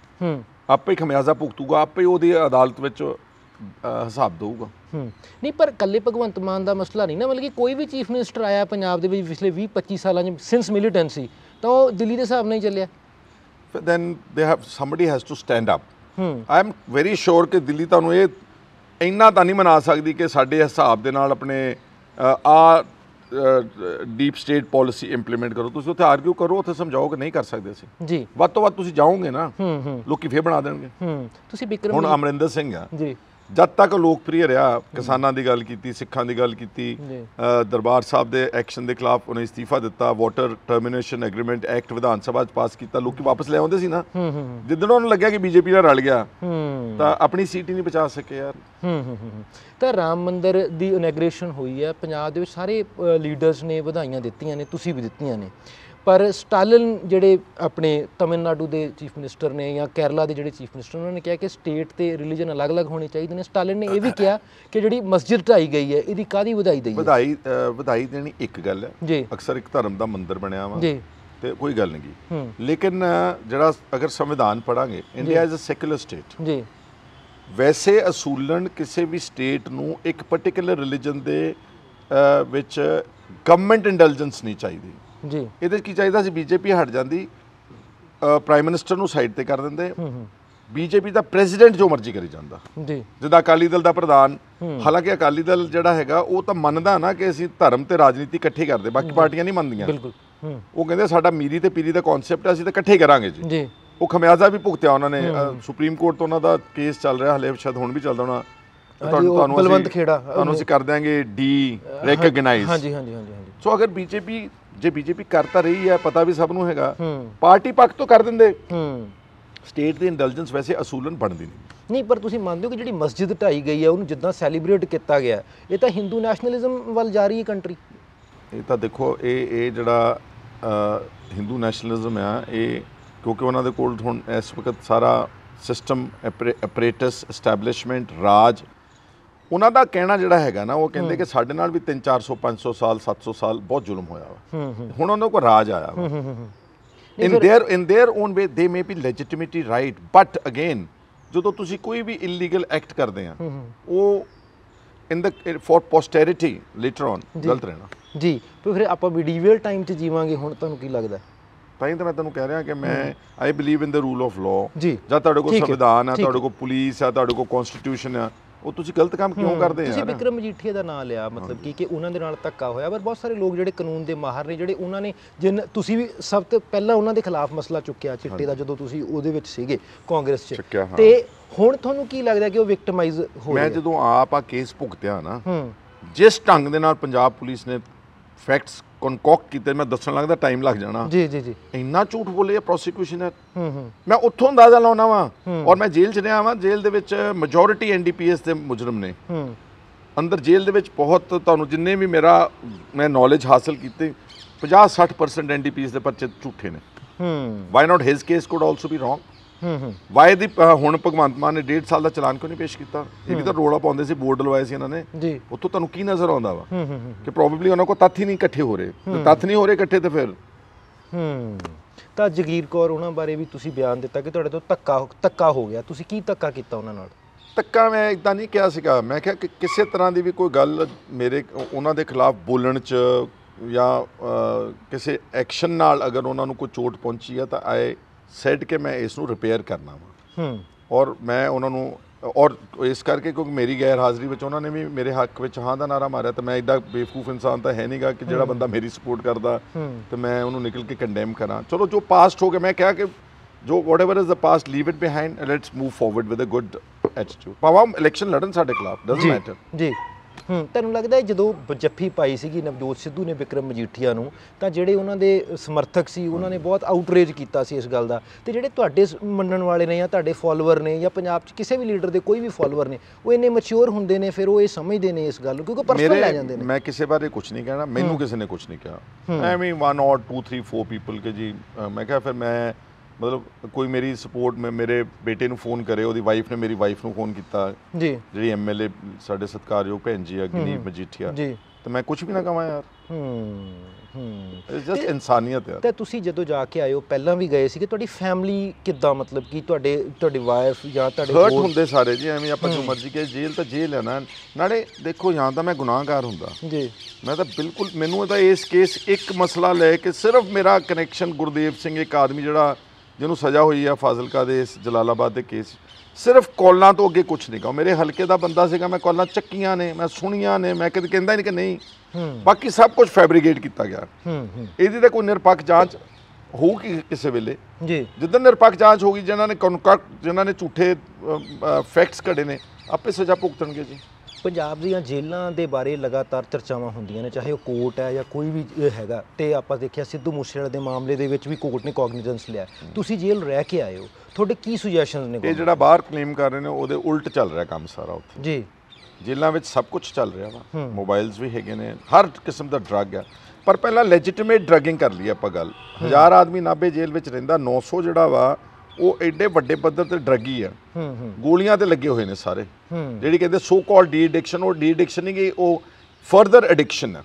ਆਪੇ ਖਮਿਆਜ਼ਾ ਭੁਗਤੂਗਾ ਆਪੇ ਉਹਦੀ ਅਦਾਲਤ ਵਿੱਚ ਹਿਸਾਬ ਦੇਊਗਾ ਹੂੰ ਨਹੀਂ ਪਰ ਕੱਲੇ ਭਗਵੰਤ ਮਾਨ ਦਾ ਮਸਲਾ ਨਹੀਂ ਨਾ ਮਤਲਬ ਕਿ ਕੋਈ ਵੀ ਚੀਫ ਮਿਨਿਸਟਰ ਆਇਆ ਪੰਜਾਬ ਦੇ ਵਿੱਚ ਪਿਛਲੇ 20 25 ਸਾਲਾਂ 'ਚ ਸਿੰਸ ਮਿਲੀਟੈਂਸੀ ਤਾਂ ਉਹ ਦਿੱਲੀ ਦੇ ਹਿਸਾਬ ਨਾਲ ਹੀ ਚੱਲਿਆ ਫਿਰ then they have somebody has to stand up hmm I am very sure ਕਿ ਦਿੱਲੀ ਤੁਹਾਨੂੰ ਇਹ ਇੰਨਾ ਤਾਂ ਨਹੀਂ ਮਨਾ ਸਕਦੀ ਕਿ ਸਾਡੇ ਹਿਸਾਬ ਦੇ ਨਾਲ ਆਪਣੇ ਆ ਡੀਪ ਸਟੇਟ ਪਾਲਿਸੀ ਇੰਪਲੀਮੈਂਟ ਕਰੋ ਤੁਸੀਂ ਉੱਥੇ ਆਰਗੂ ਕਰੋ ਉੱਥੇ ਸਮਝਾਓ ਕਿ ਨਹੀਂ ਕਰ ਸਕਦੇ ਸੀ ਜੀ ਵੱਧ ਤੋਂ ਵੱਧ ਤੁਸੀਂ ਜਾਓਗੇ ਨਾ ਹੂੰ ਹੂੰ ਲੋਕੀ ਫੇਰ ਬਣਾ ਦੇਣਗੇ ਹੂੰ ਤੁਸੀਂ ਬਿਕਰਮ ਹੁਣ ਅਮਰਿੰਦਰ ਸਿੰਘ ਆ ਜੀ ਜਦ ਤੱਕ ਲੋਕਪ੍ਰਿਯ ਰਿਹਾ ਕਿਸਾਨਾਂ ਦੀ ਗੱਲ ਕੀਤੀ ਸਿੱਖਾਂ ਦੀ ਗੱਲ ਕੀਤੀ ਦਰਬਾਰ ਸਾਹਿਬ ਦੇ ਐਕਸ਼ਨ ਦੇ ਖਿਲਾਫ ਉਹਨੇ ਅਸਤੀਫਾ ਦਿੱਤਾ ਵਾਟਰ ਟਰਮੀਨੇਸ਼ਨ ਐਗਰੀਮੈਂਟ ਐਕਟ ਵਿਧਾਨ ਸਭਾ 'ਚ ਪਾਸ ਕੀਤਾ ਲੋਕੀ ਵਾਪਸ ਲੈ ਆਉਂਦੇ ਸੀ ਨਾ ਜਿੱਦਣ ਨੂੰ ਲੱਗਿਆ ਕਿ ਬੀਜੇਪੀ ਨਾਲ ਰਲ ਗਿਆ ਤਾਂ ਆਪਣੀ ਸੀਟ ਹੀ ਨਹੀਂ ਬਚਾ ਸਕੇ ਯਾਰ ਤਾਂ ਰਾਮ ਮੰਦਿਰ ਦੀ ਇਨੋਗ੍ਰੇਸ਼ਨ ਹੋਈ ਹੈ ਪੰਜਾਬ ਦੇ ਵਿੱਚ ਸਾਰੇ ਲੀਡਰਸ ਨੇ ਵਧਾਈਆਂ ਦਿੱਤੀਆਂ ਨੇ ਤੁਸੀਂ ਵੀ ਦਿੱਤੀਆਂ ਨੇ ਪਰ ਸਟਾਲਿਨ ਜਿਹੜੇ ਆਪਣੇ ਤਮਿਲਨਾਡੂ ਦੇ ਚੀਫ ਮਿਨਿਸਟਰ ਨੇ ਜਾਂ ਕੇਰਲਾ ਦੇ ਜਿਹੜੇ ਚੀਫ ਮਿਨਿਸਟਰ ਉਹਨਾਂ ਨੇ ਕਿਹਾ ਕਿ ਸਟੇਟ ਤੇ ਰਿਲੀਜੀਅਨ ਅਲੱਗ-ਅਲੱਗ ਹੋਣੇ ਚਾਹੀਦੇ ਨੇ ਸਟਾਲਿਨ ਨੇ ਇਹ ਵੀ ਕਿਹਾ ਕਿ ਜਿਹੜੀ ਮਸਜਿਦ ਢਾਈ ਗਈ ਹੈ ਇਹਦੀ ਕਾਦੀ ਵਧਾਈ ਦਈਏ ਵਧਾਈ ਵਧਾਈ ਦੇਣੀ ਇੱਕ ਗੱਲ ਹੈ ਅਕਸਰ ਇੱਕ ਧਰਮ ਦਾ ਮੰਦਿਰ ਬਣਿਆ ਵਾ ਜੀ ਤੇ ਕੋਈ ਗੱਲ ਨਹੀਂ ਲੇਕਿਨ ਜਿਹੜਾ ਅਗਰ ਸੰਵਿਧਾਨ ਪੜਾਂਗੇ India is a secular state ਜੀ ਵੈਸੇ ਅਸੂਲਨ ਕਿਸੇ ਵੀ ਸਟੇਟ ਨੂੰ ਇੱਕ ਪਾਰਟਿਕੂਲਰ ਰਿਲੀਜੀਅਨ ਦੇ ਵਿੱਚ ਗਵਰਨਮੈਂਟ ਇੰਡਲਜੈਂਸ ਨਹੀਂ ਚਾਹੀਦੀ ਜੀ ਇਹਦੇ ਕੀ ਚਾਹੀਦਾ ਸੀ ਬੀਜੇਪੀ ਹਟ ਜਾਂਦੀ ਪ੍ਰਾਈਮ ਮਿਨਿਸਟਰ ਨੂੰ ਸਾਈਡ ਤੇ ਕਰ ਦਿੰਦੇ ਬੀਜੇਪੀ ਦਾ ਪ੍ਰੈਜ਼ੀਡੈਂਟ ਜੋ ਮਰਜ਼ੀ ਕਰੀ ਜਾਂਦਾ ਜੀ ਜਿੱਦਾਂ ਅਕਾਲੀ ਦਲ ਦਾ ਪ੍ਰਧਾਨ ਹਾਲਾਂਕਿ ਅਕਾਲੀ ਦਲ ਜਿਹੜਾ ਹੈਗਾ ਉਹ ਤਾਂ ਮੰਨਦਾ ਨਾ ਕਿ ਅਸੀਂ ਧਰਮ ਤੇ ਰਾਜਨੀਤੀ ਇਕੱਠੇ ਕਰਦੇ ਬਾਕੀ ਪਾਰਟੀਆਂ ਨਹੀਂ ਮੰਨਦੀਆਂ ਬਿਲਕੁਲ ਉਹ ਕਹਿੰਦੇ ਸਾਡਾ ਮੀਰੀ ਤੇ ਪੀਰੀ ਦਾ ਕਨਸੈਪਟ ਹੈ ਅਸੀਂ ਤਾਂ ਇਕੱਠੇ ਕਰਾਂਗੇ ਜੀ ਜੀ ਉਹ ਖਮਿਆਜ਼ਾ ਵੀ ਭੁਗਤਿਆ ਉਹਨਾਂ ਨੇ ਸੁਪਰੀਮ ਕੋਰਟ ਤੋਂ ਉਹਨਾਂ ਦਾ ਕੇਸ ਚੱਲ ਰਿਹਾ ਹਲੇ ਸ਼ਾਇਦ ਹੁਣ ਵੀ ਚੱਲਦਾ ਹੋਣਾ ਤੁਹਾਨੂੰ ਤੁਹਾਨੂੰ ਬਲਵੰਤ ਖੇੜਾ ਤੁਹਾਨੂੰ ਅਸੀਂ ਕਰ ਦਿਆਂਗੇ ਡੀ ਰੈਕਗਨਾਈਜ਼ ਹਾਂਜੀ ਹਾਂਜੀ ਹਾਂਜੀ ਸੋ ਅਗਰ ਬੀਜੇਪੀ ਜੇ ਬੀਜੇਪੀ ਕਰ ਤਾਂ ਰਹੀ ਹੈ ਪਤਾ ਵੀ ਸਭ ਨੂੰ ਹੈਗਾ ਪਾਰਟੀ ਪੱਖ ਤੋਂ ਕਰ ਦਿੰਦੇ ਸਟੇਟ ਦੀ ਇੰਟੈਲੀਜੈਂਸ ਵੈਸੇ ਅਸੂਲਨ ਬਣਦੀ ਨਹੀਂ ਨਹੀਂ ਪਰ ਤੁਸੀਂ ਮੰਨਦੇ ਹੋ ਕਿ ਜਿਹੜੀ ਮਸਜਿਦ ਢਾਈ ਗਈ ਹੈ ਉਹਨੂੰ ਜਿੱਦਾਂ ਸੈਲੀਬ੍ਰੇਟ ਕੀਤਾ ਗਿਆ ਇਹ ਤਾਂ ਹਿੰਦੂ ਨੈਸ਼ਨਲਿਜ਼ਮ ਵੱਲ ਜਾ ਰਹੀ ਹੈ ਕੰਟਰੀ ਇਹ ਤਾਂ ਦੇਖੋ ਇਹ ਇਹ ਜਿਹੜਾ ਹਿੰਦੂ ਨੈਸ਼ਨਲਿਜ਼ਮ ਆ ਇਹ ਕਿਉਂਕਿ ਉਹਨਾਂ ਦੇ ਕੋਲ ਹੁਣ ਇਸ ਵਕਤ ਸਾਰਾ ਸਿਸਟਮ ਆਪਰੇਟਸ ਐਸਟੈਬਲਿਸ਼ਮੈਂਟ ਰਾਜ ਉਹਨਾਂ ਦਾ ਕਹਿਣਾ ਜਿਹੜਾ ਹੈਗਾ ਨਾ ਉਹ ਕਹਿੰਦੇ ਕਿ ਸਾਡੇ ਨਾਲ ਵੀ 3 400 500 ਸਾਲ 700 ਸਾਲ ਬਹੁਤ ਜ਼ੁਲਮ ਹੋਇਆ ਵਾ ਹੁਣ ਉਹਨਾਂ ਕੋ ਰਾਜ ਆਇਆ ਵਾ in their in their own way they may be legitimacy right but again ਜਦੋਂ ਤੁਸੀਂ ਕੋਈ ਵੀ ਇਲੀਗਲ ਐਕਟ ਕਰਦੇ ਆ ਉਹ in the for posterity later on ਗਲਤ ਰਹਿਣਾ ਜੀ ਫਿਰ ਆਪਾਂ ਮੀਡੀਵਲ ਟਾਈਮ 'ਚ ਜੀਵਾਂਗੇ ਹੁਣ ਤੁਹਾਨੂੰ ਕੀ ਲੱਗਦਾ ਤਾਂ ਹੀ ਤਾਂ ਮੈਂ ਤੁਹਾਨੂੰ ਕਹਿ ਰਿਹਾ ਕਿ ਮੈਂ I believe in the rule of law ਜੀ ਜਾਂ ਤੁਹਾਡੇ ਕੋਲ ਸੰਵਿਧਾਨ ਆ ਤੁਹਾਡੇ ਕੋਲ ਪੁਲਿਸ ਆ ਤੁਹਾਡੇ ਕੋਲ ਕਨਸਟੀਟਿਊਸ਼ਨ ਆ ਉਹ ਤੁਸੀਂ ਗਲਤ ਕੰਮ ਕਿਉਂ ਕਰਦੇ ਆ ਤੁਸੀਂ ਵਿਕਰਮ ਜੀਠੀਆ ਦਾ ਨਾਮ ਲਿਆ ਮਤਲਬ ਕਿ ਕਿ ਉਹਨਾਂ ਦੇ ਨਾਲ ਧੱਕਾ ਹੋਇਆ ਪਰ ਬਹੁਤ ਸਾਰੇ ਲੋਕ ਜਿਹੜੇ ਕਾਨੂੰਨ ਦੇ ਮਾਹਰ ਨੇ ਜਿਹੜੇ ਉਹਨਾਂ ਨੇ ਜਿੰਨ ਤੁਸੀਂ ਵੀ ਸਭ ਤੋਂ ਪਹਿਲਾਂ ਉਹਨਾਂ ਦੇ ਖਿਲਾਫ ਮਸਲਾ ਚੁੱਕਿਆ ਚਿੱਟੇ ਦਾ ਜਦੋਂ ਤੁਸੀਂ ਉਹਦੇ ਵਿੱਚ ਸੀਗੇ ਕਾਂਗਰਸ 'ਚ ਤੇ ਹੁਣ ਤੁਹਾਨੂੰ ਕੀ ਲੱਗਦਾ ਕਿ ਉਹ ਵਿਕਟਮਾਈਜ਼ ਹੋ ਰਿਹਾ ਮੈਂ ਜਦੋਂ ਆਪ ਆ ਕੇਸ ਭੁਗਤਿਆ ਨਾ ਹੂੰ ਜਿਸ ਢੰਗ ਦੇ ਨਾਲ ਪੰਜਾਬ ਪੁਲਿਸ ਨੇ ਫੈਕਟਸ ਕਨਕੌਕਟ ਕੀਤੇ ਮੈਂ ਦੱਸਣ ਲੱਗਦਾ ਟਾਈਮ ਲੱਗ ਜਾਣਾ ਜੀ ਜੀ ਜੀ ਇੰਨਾ ਝੂਠ ਬੋਲੇ ਪ੍ਰੋਸੀਕਿਊਸ਼ਨ ਹੈ ਹੂੰ ਹੂੰ ਮੈਂ ਉੱਥੋਂ ਅੰਦਾਜ਼ਾ ਲਾਉਣਾ ਵਾਂ ਔਰ ਮੈਂ ਜੇਲ੍ਹ 'ਚ ਰਿਹਾ ਵਾਂ ਜੇਲ੍ਹ ਦੇ ਵਿੱਚ ਮੈਜੋਰਿਟੀ ਐਨਡੀਪੀਐਸ ਦੇ ਮੁਜਰਮ ਨੇ ਹੂੰ ਅੰਦਰ ਜੇਲ੍ਹ ਦੇ ਵਿੱਚ ਬਹੁਤ ਤੁਹਾਨੂੰ ਜਿੰਨੇ ਵੀ ਮੇਰਾ ਮੈਂ ਨੌਲੇਜ ਹਾਸਲ ਕੀਤੀ 50 60% ਐਨਡੀਪੀਐਸ ਦੇ ਪਰਚੇ ਝੂਠੇ ਨੇ ਹੂੰ why not his case could also be wrong why ਦੀ ਹੁਣ ਭਗਵੰਤ ਮਾਨ ਨੇ 1.5 ਸਾਲ ਦਾ ਚਲਾਨ ਕਿਉਂ ਨਹੀਂ ਪੇਸ਼ ਕੀਤਾ ਇਹ ਵੀ ਤਾਂ ਰੋਲਾ ਪਾਉਂਦੇ ਸੀ ਬੋਰਡ ਲਵਾਏ ਸੀ ਇਹਨਾਂ ਨੇ ਉੱਥੋਂ ਤੁਹਾਨੂੰ ਕੀ ਨਜ਼ਰ ਆਉਂਦਾ ਵਾ ਕਿ ਪ੍ਰੋਬੇਬਲੀ ਉਹਨਾਂ ਕੋ ਤੱਥ ਹੀ ਨਹੀਂ ਇਕੱਠੇ ਹੋ ਰਹੇ ਤੱਥ ਨਹੀਂ ਹੋ ਰਹੇ ਇਕੱਠੇ ਤੇ ਫਿਰ ਹੂੰ ਤਾਂ ਜਗੀਰ ਕੌਰ ਉਹਨਾਂ ਬਾਰੇ ਵੀ ਤੁਸੀਂ ਬਿਆਨ ਦਿੱਤਾ ਕਿ ਤੁਹਾਡੇ ਤੋਂ ਤੱਕਾ ਤੱਕਾ ਹੋ ਗਿਆ ਤੁਸੀਂ ਕੀ ਤੱਕਾ ਕੀਤਾ ਉਹਨਾਂ ਨਾਲ ਤੱਕਾ ਮੈਂ ਇਦਾਂ ਨਹੀਂ ਕਿਹਾ ਸੀਗਾ ਮੈਂ ਕਿਹਾ ਕਿ ਕਿਸੇ ਤਰ੍ਹਾਂ ਦੀ ਵੀ ਕੋਈ ਗੱਲ ਮੇਰੇ ਉਹਨਾਂ ਦੇ ਖਿਲਾਫ ਬੋਲਣ 'ਚ ਜਾਂ ਕਿਸੇ ਐਕਸ਼ਨ ਨਾਲ ਅਗਰ ਉਹਨਾਂ ਨੂੰ ਕੋਈ ਚੋਟ ਪਹੁੰਚੀ ਹੈ ਤਾਂ ਆਏ ਸੈੱਡ ਕਿ ਮੈਂ ਇਸ ਨੂੰ ਰਿਪੇਅਰ ਕਰਨਾ ਵਾ ਹੂੰ ਔਰ ਮੈਂ ਉਹਨਾਂ ਨੂੰ ਔਰ ਇਸ ਕਰਕੇ ਕਿਉਂਕਿ ਮੇਰੀ ਗੈਰ ਹਾਜ਼ਰੀ ਵਿੱਚ ਉਹਨਾਂ ਨੇ ਵੀ ਮੇਰੇ ਹੱਕ ਵਿੱਚ ਹਾਂ ਦਾ ਨਾਰਾ ਮਾਰਿਆ ਤੇ ਮੈਂ ਇਦਾਂ ਬੇਵਕੂਫ ਇਨਸਾਨ ਤਾਂ ਹੈ ਨਹੀਂਗਾ ਕਿ ਜਿਹੜਾ ਬੰਦਾ ਮੇਰੀ ਸਪੋਰਟ ਕਰਦਾ ਤੇ ਮੈਂ ਉਹਨੂੰ ਨਿਕਲ ਕੇ ਕੰਡੈਮ ਕਰਾਂ ਚਲੋ ਜੋ ਪਾਸਟ ਹੋ ਗਿਆ ਮੈਂ ਕਿਹਾ ਕਿ ਜੋ whatever is the past leave it behind let's move forward with a good attitude ਪਾਵਾਂ ਇਲੈਕਸ਼ਨ ਲੜਨ ਸਾਡੇ ਖਿਲਾਫ ਡਸਨਟ ਮੈਟਰ ਜੀ ਤੈਨੂੰ ਲੱਗਦਾ ਜਦੋਂ ਜੱਫੀ ਪਾਈ ਸੀਗੀ ਨਵਜੋਤ ਸਿੱਧੂ ਨੇ ਵਿਕਰਮ ਮਜੀਠੀਆ ਨੂੰ ਤਾਂ ਜਿਹੜੇ ਉਹਨਾਂ ਦੇ ਸਮਰਥਕ ਸੀ ਉਹਨਾਂ ਨੇ ਬਹੁਤ ਆਊਟਰੇਜ ਕੀਤਾ ਸੀ ਇਸ ਗੱਲ ਦਾ ਤੇ ਜਿਹੜੇ ਤੁਹਾਡੇ ਮੰਨਣ ਵਾਲੇ ਨੇ ਜਾਂ ਤੁਹਾਡੇ ਫਾਲੋਅਰ ਨੇ ਜਾਂ ਪੰਜਾਬ 'ਚ ਕਿਸੇ ਵੀ ਲੀਡਰ ਦੇ ਕੋਈ ਵੀ ਫਾਲੋਅਰ ਨੇ ਉਹ ਇੰਨੇ ਮੈਚੁਰ ਹੁੰਦੇ ਨੇ ਫਿਰ ਉਹ ਇਹ ਸਮਝਦੇ ਨੇ ਇਸ ਗੱਲ ਨੂੰ ਕਿਉਂਕਿ ਪਰਸਨਲ ਲੈ ਜਾਂਦੇ ਨੇ ਮੈਂ ਕਿਸੇ ਬਾਰੇ ਕੁਝ ਨਹੀਂ ਕਹਿਣਾ ਮੈਨੂੰ ਕਿਸੇ ਨੇ ਕੁਝ ਨਹੀਂ ਕਿਹਾ ਐਵੇਂ 1 ਔਰ 2 3 4 ਪੀਪਲ ਕੇ ਜੀ ਮੈਂ ਕਿਹਾ ਫਿਰ ਮੈਂ ਮਤਲਬ ਕੋਈ ਮੇਰੀ ਸਪੋਰਟ ਮੇਰੇ ਬੇਟੇ ਨੂੰ ਫੋਨ ਕਰੇ ਉਹਦੀ ਵਾਈਫ ਨੇ ਮੇਰੀ ਵਾਈਫ ਨੂੰ ਫੋਨ ਕੀਤਾ ਜੀ ਜਿਹੜੀ ਐਮਐਲਏ ਸਾਡੇ ਸਤਕਾਰਯੋਗ ਭੈਣ ਜੀ ਅਗਨੀ ਮਜੀਠੀਆ ਜੀ ਤੇ ਮੈਂ ਕੁਝ ਵੀ ਨਾ ਕਹਾਂ ਯਾਰ ਹੂੰ ਹੂੰ ਜਸਟ ਇਨਸਾਨੀਅਤ ਯਾਰ ਤੇ ਤੁਸੀਂ ਜਦੋਂ ਜਾ ਕੇ ਆਇਓ ਪਹਿਲਾਂ ਵੀ ਗਏ ਸੀ ਕਿ ਤੁਹਾਡੀ ਫੈਮਿਲੀ ਕਿੱਦਾਂ ਮਤਲਬ ਕੀ ਤੁਹਾਡੇ ਤੁਹਾਡੀ ਵਾਈਫ ਜਾਂ ਤੁਹਾਡੇ ਹਰਟ ਹੁੰਦੇ ਸਾਰੇ ਜੀ ਐਵੇਂ ਆਪਾਂ ਜੋ ਮਰਜ਼ੀ ਕਹੇ ਜੇਲ੍ਹ ਤਾਂ ਜੇਲ੍ਹ ਹੈ ਨਾ ਨਾਲੇ ਦੇਖੋ ਜਾਂ ਤਾਂ ਮੈਂ ਗੁਨਾਹਗਾਰ ਹੁੰਦਾ ਜੀ ਮੈਂ ਤਾਂ ਬਿਲਕੁਲ ਮੈਨੂੰ ਤਾਂ ਇਸ ਕੇਸ ਇੱਕ ਮਸਲਾ ਲੈ ਕੇ ਸਿਰਫ ਮੇਰਾ ਕਨੈਕਸ਼ਨ ਗੁਰਦੇਵ ਸਿੰਘ ਇੱਕ ਆਦਮੀ ਜਿਹੜਾ ਜਿਹਨੂੰ ਸਜ਼ਾ ਹੋਈ ਆ ਫਾਜ਼ਿਲਕਾ ਦੇ ਇਸ ਜਲਾਲਾਬਾਦ ਦੇ ਕੇਸ ਸਿਰਫ ਕੋਲਾਂ ਤੋਂ ਅੱਗੇ ਕੁਝ ਨਹੀਂ ਗਾ ਮੇਰੇ ਹਲਕੇ ਦਾ ਬੰਦਾ ਸੀਗਾ ਮੈਂ ਕੋਲਾਂ ਚੱਕੀਆਂ ਨੇ ਮੈਂ ਸੁਣੀਆਂ ਨੇ ਮੈਂ ਕਦੇ ਕਹਿੰਦਾ ਨਹੀਂ ਕਿ ਨਹੀਂ ਬਾਕੀ ਸਭ ਕੁਝ ਫੈਬਰੀਕੇਟ ਕੀਤਾ ਗਿਆ ਇਹਦੀ ਤਾਂ ਕੋਈ ਨਿਰਪੱਖ ਜਾਂਚ ਕਿ ਕਿਸੇ ਵੇਲੇ ਜੀ ਜਿੱਦਾਂ ਨਿਰਪੱਖ ਜਾਂਚ ਹੋਗੀ ਜਿਨ੍ਹਾਂ ਨੇ ਜਿਨ੍ਹਾਂ ਨੇ ਝੂਠੇ ਫੈਕਟਸ ਘੜੇ ਨੇ ਆਪੇ ਸਜ਼ਾ ਭੁਗਤਣਗੇ ਜੀ ਪੰਜਾਬ ਦੀਆਂ ਜੇਲ੍ਹਾਂ ਦੇ ਬਾਰੇ ਲਗਾਤਾਰ ਚਰਚਾਵਾਂ ਹੁੰਦੀਆਂ ਨੇ ਚਾਹੇ ਉਹ ਕੋਰਟ ਹੈ ਜਾਂ ਕੋਈ ਵੀ ਹੈਗਾ ਤੇ ਆਪਾਂ ਦੇਖਿਆ ਸਿੱਧੂ ਮੂਸੇਵਾਲੇ ਦੇ ਮਾਮਲੇ ਦੇ ਵਿੱਚ ਵੀ ਕੋਰਟ ਨੇ ਕੌਗਨਿਜੈਂਸ ਲਿਆ ਤੁਸੀਂ ਜੇਲ੍ਹ ਰਹਿ ਕੇ ਆਏ ਹੋ ਤੁਹਾਡੇ ਕੀ ਸੁਜੈਸ਼ਨਸ ਨੇ ਇਹ ਜਿਹੜਾ ਬਾਹਰ ਕਲੇਮ ਕਰ ਰਹੇ ਨੇ ਉਹਦੇ ਉਲਟ ਚੱਲ ਰਿਹਾ ਕੰਮ ਸਾਰਾ ਉੱਥੇ ਜੀ ਜੇਲ੍ਹਾਂ ਵਿੱਚ ਸਭ ਕੁਝ ਚੱਲ ਰਿਹਾ ਵਾ ਮੋਬਾਈਲਸ ਵੀ ਹੈਗੇ ਨੇ ਹਰ ਕਿਸਮ ਦਾ ਡਰੱਗ ਹੈ ਪਰ ਪਹਿਲਾਂ ਲੈਜੀਟਿਮੇਟ ਡਰੱਗਿੰਗ ਕਰ ਲਈ ਆਪਾਂ ਗੱਲ ਹਜ਼ਾਰ ਆਦਮੀ ਨਾਬੇ ਜੇਲ੍ਹ ਵਿੱਚ ਰਹਿੰਦਾ 900 ਜਿਹੜਾ ਵਾ ਉਹ ਐਡੇ ਵੱਡੇ ਪੱਧਰ ਤੇ ਡਰੱਗੀ ਆ ਗੋਲੀਆਂ ਤੇ ਲੱਗੇ ਹੋਏ ਨੇ ਸਾਰੇ ਜਿਹੜੀ ਕਹਿੰਦੇ ਸੋ ਕਾਲ ਡੀ ਐਡਿਕਸ਼ਨ ਉਹ ਡੀ ਐਡਿਕਸ਼ਨ ਨਹੀਂ ਗਈ ਉਹ ਫਰਦਰ ਐਡਿਕਸ਼ਨ ਹੈ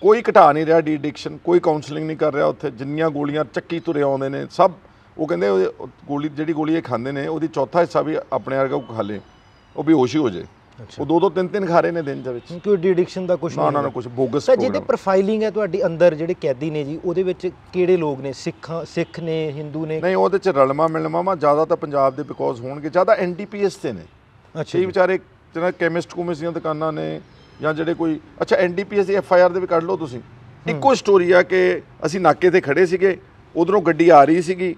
ਕੋਈ ਘਟਾ ਨਹੀਂ ਰਿਹਾ ਡੀ ਐਡਿਕਸ਼ਨ ਕੋਈ ਕਾਉਂਸਲਿੰਗ ਨਹੀਂ ਕਰ ਰਿਹਾ ਉੱਥੇ ਜਿੰਨੀਆਂ ਗੋਲੀਆਂ ਚੱਕੀ ਤੁਰੇ ਆਉਂਦੇ ਨੇ ਸਭ ਉਹ ਕਹਿੰਦੇ ਗੋਲੀ ਜਿਹੜੀ ਗੋਲੀ ਇਹ ਖਾਂਦੇ ਨੇ ਉਹਦੀ ਚੌਥਾ ਹਿੱਸਾ ਵੀ ਆਪਣੇ ਵਰਗਾ ਖਾ ਲੇ ਉਹ ਬੇਹੋਸ਼ ਹੀ ਹੋ ਜਾਏ ਉਹ ਦੋ ਦੋ ਤਿੰਨ ਤਿੰਨ ਖਾ ਰਹੇ ਨੇ ਦਿਨ ਦੇ ਵਿੱਚ ਕਿਉਂਕਿ ਡਿਡਿਕਸ਼ਨ ਦਾ ਕੁਝ ਨਹੀਂ ਨਾ ਨਾ ਕੁਝ ਬੋਗਸ ਸਰ ਜਿਹਦੇ ਪ੍ਰੋਫਾਈਲਿੰਗ ਹੈ ਤੁਹਾਡੀ ਅੰਦਰ ਜਿਹੜੇ ਕੈਦੀ ਨੇ ਜੀ ਉਹਦੇ ਵਿੱਚ ਕਿਹੜੇ ਲੋਕ ਨੇ ਸਿੱਖ ਸਿੱਖ ਨੇ ਹਿੰਦੂ ਨੇ ਨਹੀਂ ਉਹਦੇ ਚ ਰਲਮਾ ਮਿਲਮਾ ਮਾ ਜ਼ਿਆਦਾ ਤਾਂ ਪੰਜਾਬ ਦੇ ਬਿਕੋਜ਼ ਹੋਣਗੇ ਜ਼ਿਆਦਾ ਐਨਡੀਪੀਐਸ ਤੇ ਨੇ ਅੱਛਾ ਇਹ ਵਿਚਾਰੇ ਜਿਹੜਾ ਕੈਮਿਸਟ ਕੋਮਿਸ ਦੀਆਂ ਦੁਕਾਨਾਂ ਨੇ ਜਾਂ ਜਿਹੜੇ ਕੋਈ ਅੱਛਾ ਐਨਡੀਪੀਐਸ ਦੀ ਐਫਆਈਆਰ ਦੇ ਵੀ ਕੱਢ ਲਓ ਤੁਸੀਂ ਇੱਕੋ ਸਟੋਰੀ ਆ ਕਿ ਅਸੀਂ ਨਾਕੇ ਤੇ ਖੜੇ ਸੀਗੇ ਉਧਰੋਂ ਗੱਡੀ ਆ ਰਹੀ ਸੀਗੀ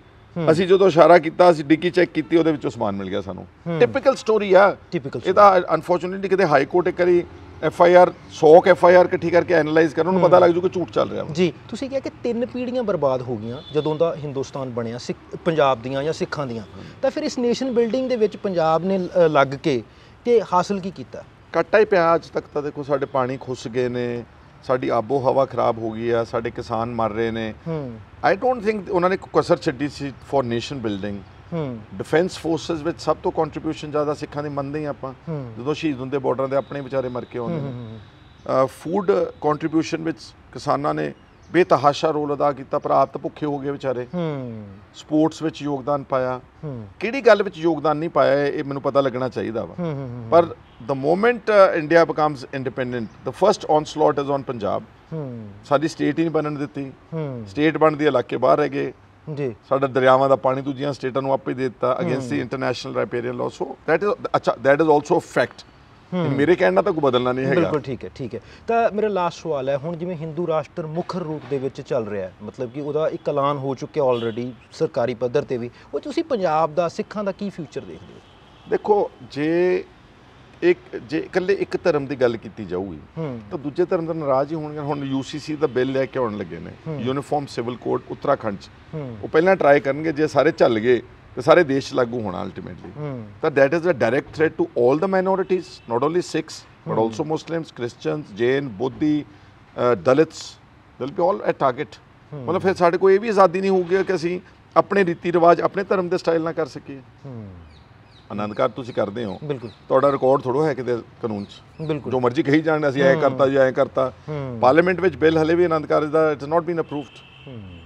ਅਸੀਂ ਜਦੋਂ ਇਸ਼ਾਰਾ ਕੀਤਾ ਅਸੀਂ ਡਿੱਗੀ ਚੈੱਕ ਕੀਤੀ ਉਹਦੇ ਵਿੱਚੋਂ ਸਮਾਨ ਮਿਲ ਗਿਆ ਸਾਨੂੰ ਟਿਪੀਕਲ ਸਟੋਰੀ ਆ ਇਹ ਤਾਂ ਅਨਫੋਰਚੂਨੇਟਲੀ ਕਿਤੇ ਹਾਈ ਕੋਰਟ ਇੱਕ ਕਰੀ F I R 100 F I R ਇਕੱਠੀ ਕਰਕੇ ਐਨਲਾਈਜ਼ ਕਰਨ ਨੂੰ ਪਤਾ ਲੱਗ ਜੂ ਕਿ ਝੂਠ ਚੱਲ ਰਿਹਾ ਜੀ ਤੁਸੀਂ ਕਿਹਾ ਕਿ ਤਿੰਨ ਪੀੜ੍ਹੀਆਂ ਬਰਬਾਦ ਹੋ ਗਈਆਂ ਜਦੋਂ ਦਾ ਹਿੰਦੁਸਤਾਨ ਬਣਿਆ ਪੰਜਾਬ ਦੀਆਂ ਜਾਂ ਸਿੱਖਾਂ ਦੀਆਂ ਤਾਂ ਫਿਰ ਇਸ ਨੇਸ਼ਨ ਬਿਲਡਿੰਗ ਦੇ ਵਿੱਚ ਪੰਜਾਬ ਨੇ ਲੱਗ ਕੇ ਤੇ ਹਾਸਲ ਕੀ ਕੀਤਾ ਕੱਟਾ ਹੀ ਪਿਆ ਅੱਜ ਤੱਕ ਤਾਂ ਦੇਖੋ ਸਾਡੇ ਪਾਣੀ ਖੁੱਸ ਗਏ ਨੇ ਸਾਡੀ ਆਬੋ ਹਵਾ ਖਰਾਬ ਹੋ ਗਈ ਆ ਸਾਡੇ ਕਿਸਾਨ ਮਰ ਰਹੇ ਨੇ ਆਈ ਡੋਨਟ ਥਿੰਕ ਉਹਨਾਂ ਨੇ ਕਸਰ ਛੱਡੀ ਸੀ for nation building hmm defence forces ਵਿੱਚ ਸਭ ਤੋਂ ਕੰਟਰੀਬਿਊਸ਼ਨ ਜ਼ਿਆਦਾ ਸਿੱਖਾਂ ਦੀ ਮੰਨਦੇ ਆ ਆਪਾਂ ਜਦੋਂ ਸ਼ਹੀਦ ਹੁੰਦੇ ਬਾਰਡਰਾਂ ਦੇ ਆਪਣੇ ਵਿਚਾਰੇ ਮਰ ਕੇ ਆਉਂਦੇ ਨੇ ਫੂਡ ਕੰਟਰੀਬਿਊਸ਼ਨ ਵਿੱਚ ਕਿਸਾਨਾਂ ਨੇ ਬੇਤਹਾਸ਼ਾ ਰੋਲ ਅਦਾ ਕੀਤਾ ਪ੍ਰਾਪਤ ਭੁੱਖੇ ਹੋ ਗਏ ਵਿਚਾਰੇ ਹੂੰ ਸਪੋਰਟਸ ਵਿੱਚ ਯੋਗਦਾਨ ਪਾਇਆ ਹੂੰ ਕਿਹੜੀ ਗੱਲ ਵਿੱਚ ਯੋਗਦਾਨ ਨਹੀਂ ਪਾਇਆ ਇਹ ਮੈਨੂੰ ਪਤਾ ਲੱਗਣਾ ਚਾਹੀਦਾ ਵਾ ਪਰ the moment India becomes independent the first onslaught is on Punjab hmm ਸਾਡੀ ਸਟੇਟ ਹੀ ਨਹੀਂ ਬਣਨ ਦਿੱਤੀ ਹੂੰ ਸਟੇਟ ਬਣਦੀ ਇਲਾਕੇ ਬਾਹਰ ਰਹਿ ਗਏ ਜੀ ਸਾਡਾ ਦਰਿਆਵਾਂ ਦਾ ਪਾਣੀ ਦੂਜੀਆਂ ਸਟੇਟਾਂ ਨੂੰ ਆਪੇ ਦੇ ਦਿੱਤਾ against the international riparian law so that is ਅੱਛਾ ਦੈਟ ਇਜ਼ ਆਲਸੋ ਫੈਕਟ ਮੇਰੇ ਕਹਿਣ ਨਾਲ ਤਾਂ ਕੋਈ ਬਦਲਣਾ ਨਹੀਂ ਹੈਗਾ ਬਿਲਕੁਲ ਠੀਕ ਹੈ ਠੀਕ ਹੈ ਤਾਂ ਮੇਰਾ ਲਾਸਟ ਸਵਾਲ ਹੈ ਹੁਣ ਜਿਵੇਂ ਹਿੰਦੂ ਰਾਸ਼ਟਰ ਮੁਖਰ ਰੂਪ ਦੇ ਵਿੱਚ ਚੱਲ ਰਿਹਾ ਹੈ ਮਤਲਬ ਕਿ ਉਹਦਾ ਇੱਕ ਐਲਾਨ ਹੋ ਚੁੱਕਿਆ ਆਲਰੇਡੀ ਸਰਕਾਰੀ ਪੱਧਰ ਤੇ ਵੀ ਉਹ ਤੁਸੀਂ ਪੰਜਾਬ ਦਾ ਸਿੱਖਾਂ ਦਾ ਕੀ ਫਿਊਚਰ ਦੇਖਦੇ ਹੋ ਦੇਖੋ ਜੇ ਇੱਕ ਜੇ ਇਕੱਲੇ ਇੱਕ ਧਰਮ ਦੀ ਗੱਲ ਕੀਤੀ ਜਾਊਗੀ ਤਾਂ ਦੂਜੇ ਧਰਮ ਦਾ ਨਾਰਾਜ਼ ਹੀ ਹੋਣਗੇ ਹੁਣ ਯੂਸੀਸੀ ਦਾ ਬਿੱਲ ਲੈ ਕੇ ਆਉਣ ਲੱਗੇ ਨੇ ਯੂਨੀਫਾਰਮ ਸਿਵਲ ਕੋਡ ਉੱਤਰਾਖੰਡ ਚ ਉਹ ਪਹਿਲਾਂ ਟਰਾਈ ਕਰਨਗੇ ਜੇ ਸਾਰੇ ਚੱਲ ਗਏ ਤੇ ਸਾਰੇ ਦੇਸ਼ ਲਾਗੂ ਹੋਣਾ ਅਲਟੀਮੇਟਲੀ ਤਾਂ that is a direct threat to all the minorities not only Sikhs but also Muslims Christians Jain ਬੁੱਧੀ ਦਲਿਤਸ ਦੇਲ ਬੀ ਆਲ ਅ ਟਾਰਗੇਟ ਮਤਲਬ ਫਿਰ ਸਾਡੇ ਕੋਈ ਇਹ ਵੀ ਆਜ਼ਾਦੀ ਨਹੀਂ ਹੋਊਗੀ ਕਿ ਅਸੀਂ ਆਪਣੇ ਰੀਤੀ ਰਿਵਾਜ ਆਪਣੇ ਧਰਮ ਦੇ ਸਟਾਈਲ ਨਾਲ ਕਰ ਸਕੀਏ ਅਨੰਦਕਾਰ ਤੁਸੀਂ ਕਰਦੇ ਹੋ ਬਿਲਕੁਲ ਤੁਹਾਡਾ ਰਿਕਾਰਡ ਥੋੜੋ ਹੈ ਕਿਤੇ ਕਾਨੂੰਨ 'ਚ ਜੋ ਮਰਜ਼ੀ ਕਹੀ ਜਾਣ ਅਸੀਂ ਐ ਕਰਤਾ ਜਾਂ ਐ ਕਰਤਾ ਪਾਰਲੀਮੈਂਟ ਵਿੱਚ ਬਿੱਲ ਹਲੇ ਵੀ ਅਨੰਦਕਾਰ ਦਾ ਇਟਸ ਨਾਟ ਬੀਨ ਅਪਰੂਵਡ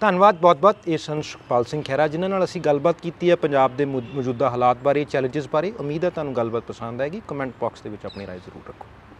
ਧੰਨਵਾਦ ਬਹੁਤ-ਬਹੁਤ ਇਹ ਸੁਖਪਾਲ ਸਿੰਘ ਖੇਰਾ ਜਿਨ੍ਹਾਂ ਨਾਲ ਅਸੀਂ ਗੱਲਬਾਤ ਕੀਤੀ ਹੈ ਪੰਜਾਬ ਦੇ ਮੌਜੂਦਾ ਹਾਲਾਤ ਬਾਰੇ ਚੈਲੰਜਸ ਬਾਰੇ ਉਮੀਦ ਹੈ ਤੁਹਾਨੂੰ ਗੱਲਬਾਤ ਪਸੰਦ ਆਏਗੀ ਕਮੈਂਟ ਬਾਕਸ ਦੇ ਵਿੱਚ ਆਪਣੀ رائے ਜ਼ਰੂਰ ਰੱਖੋ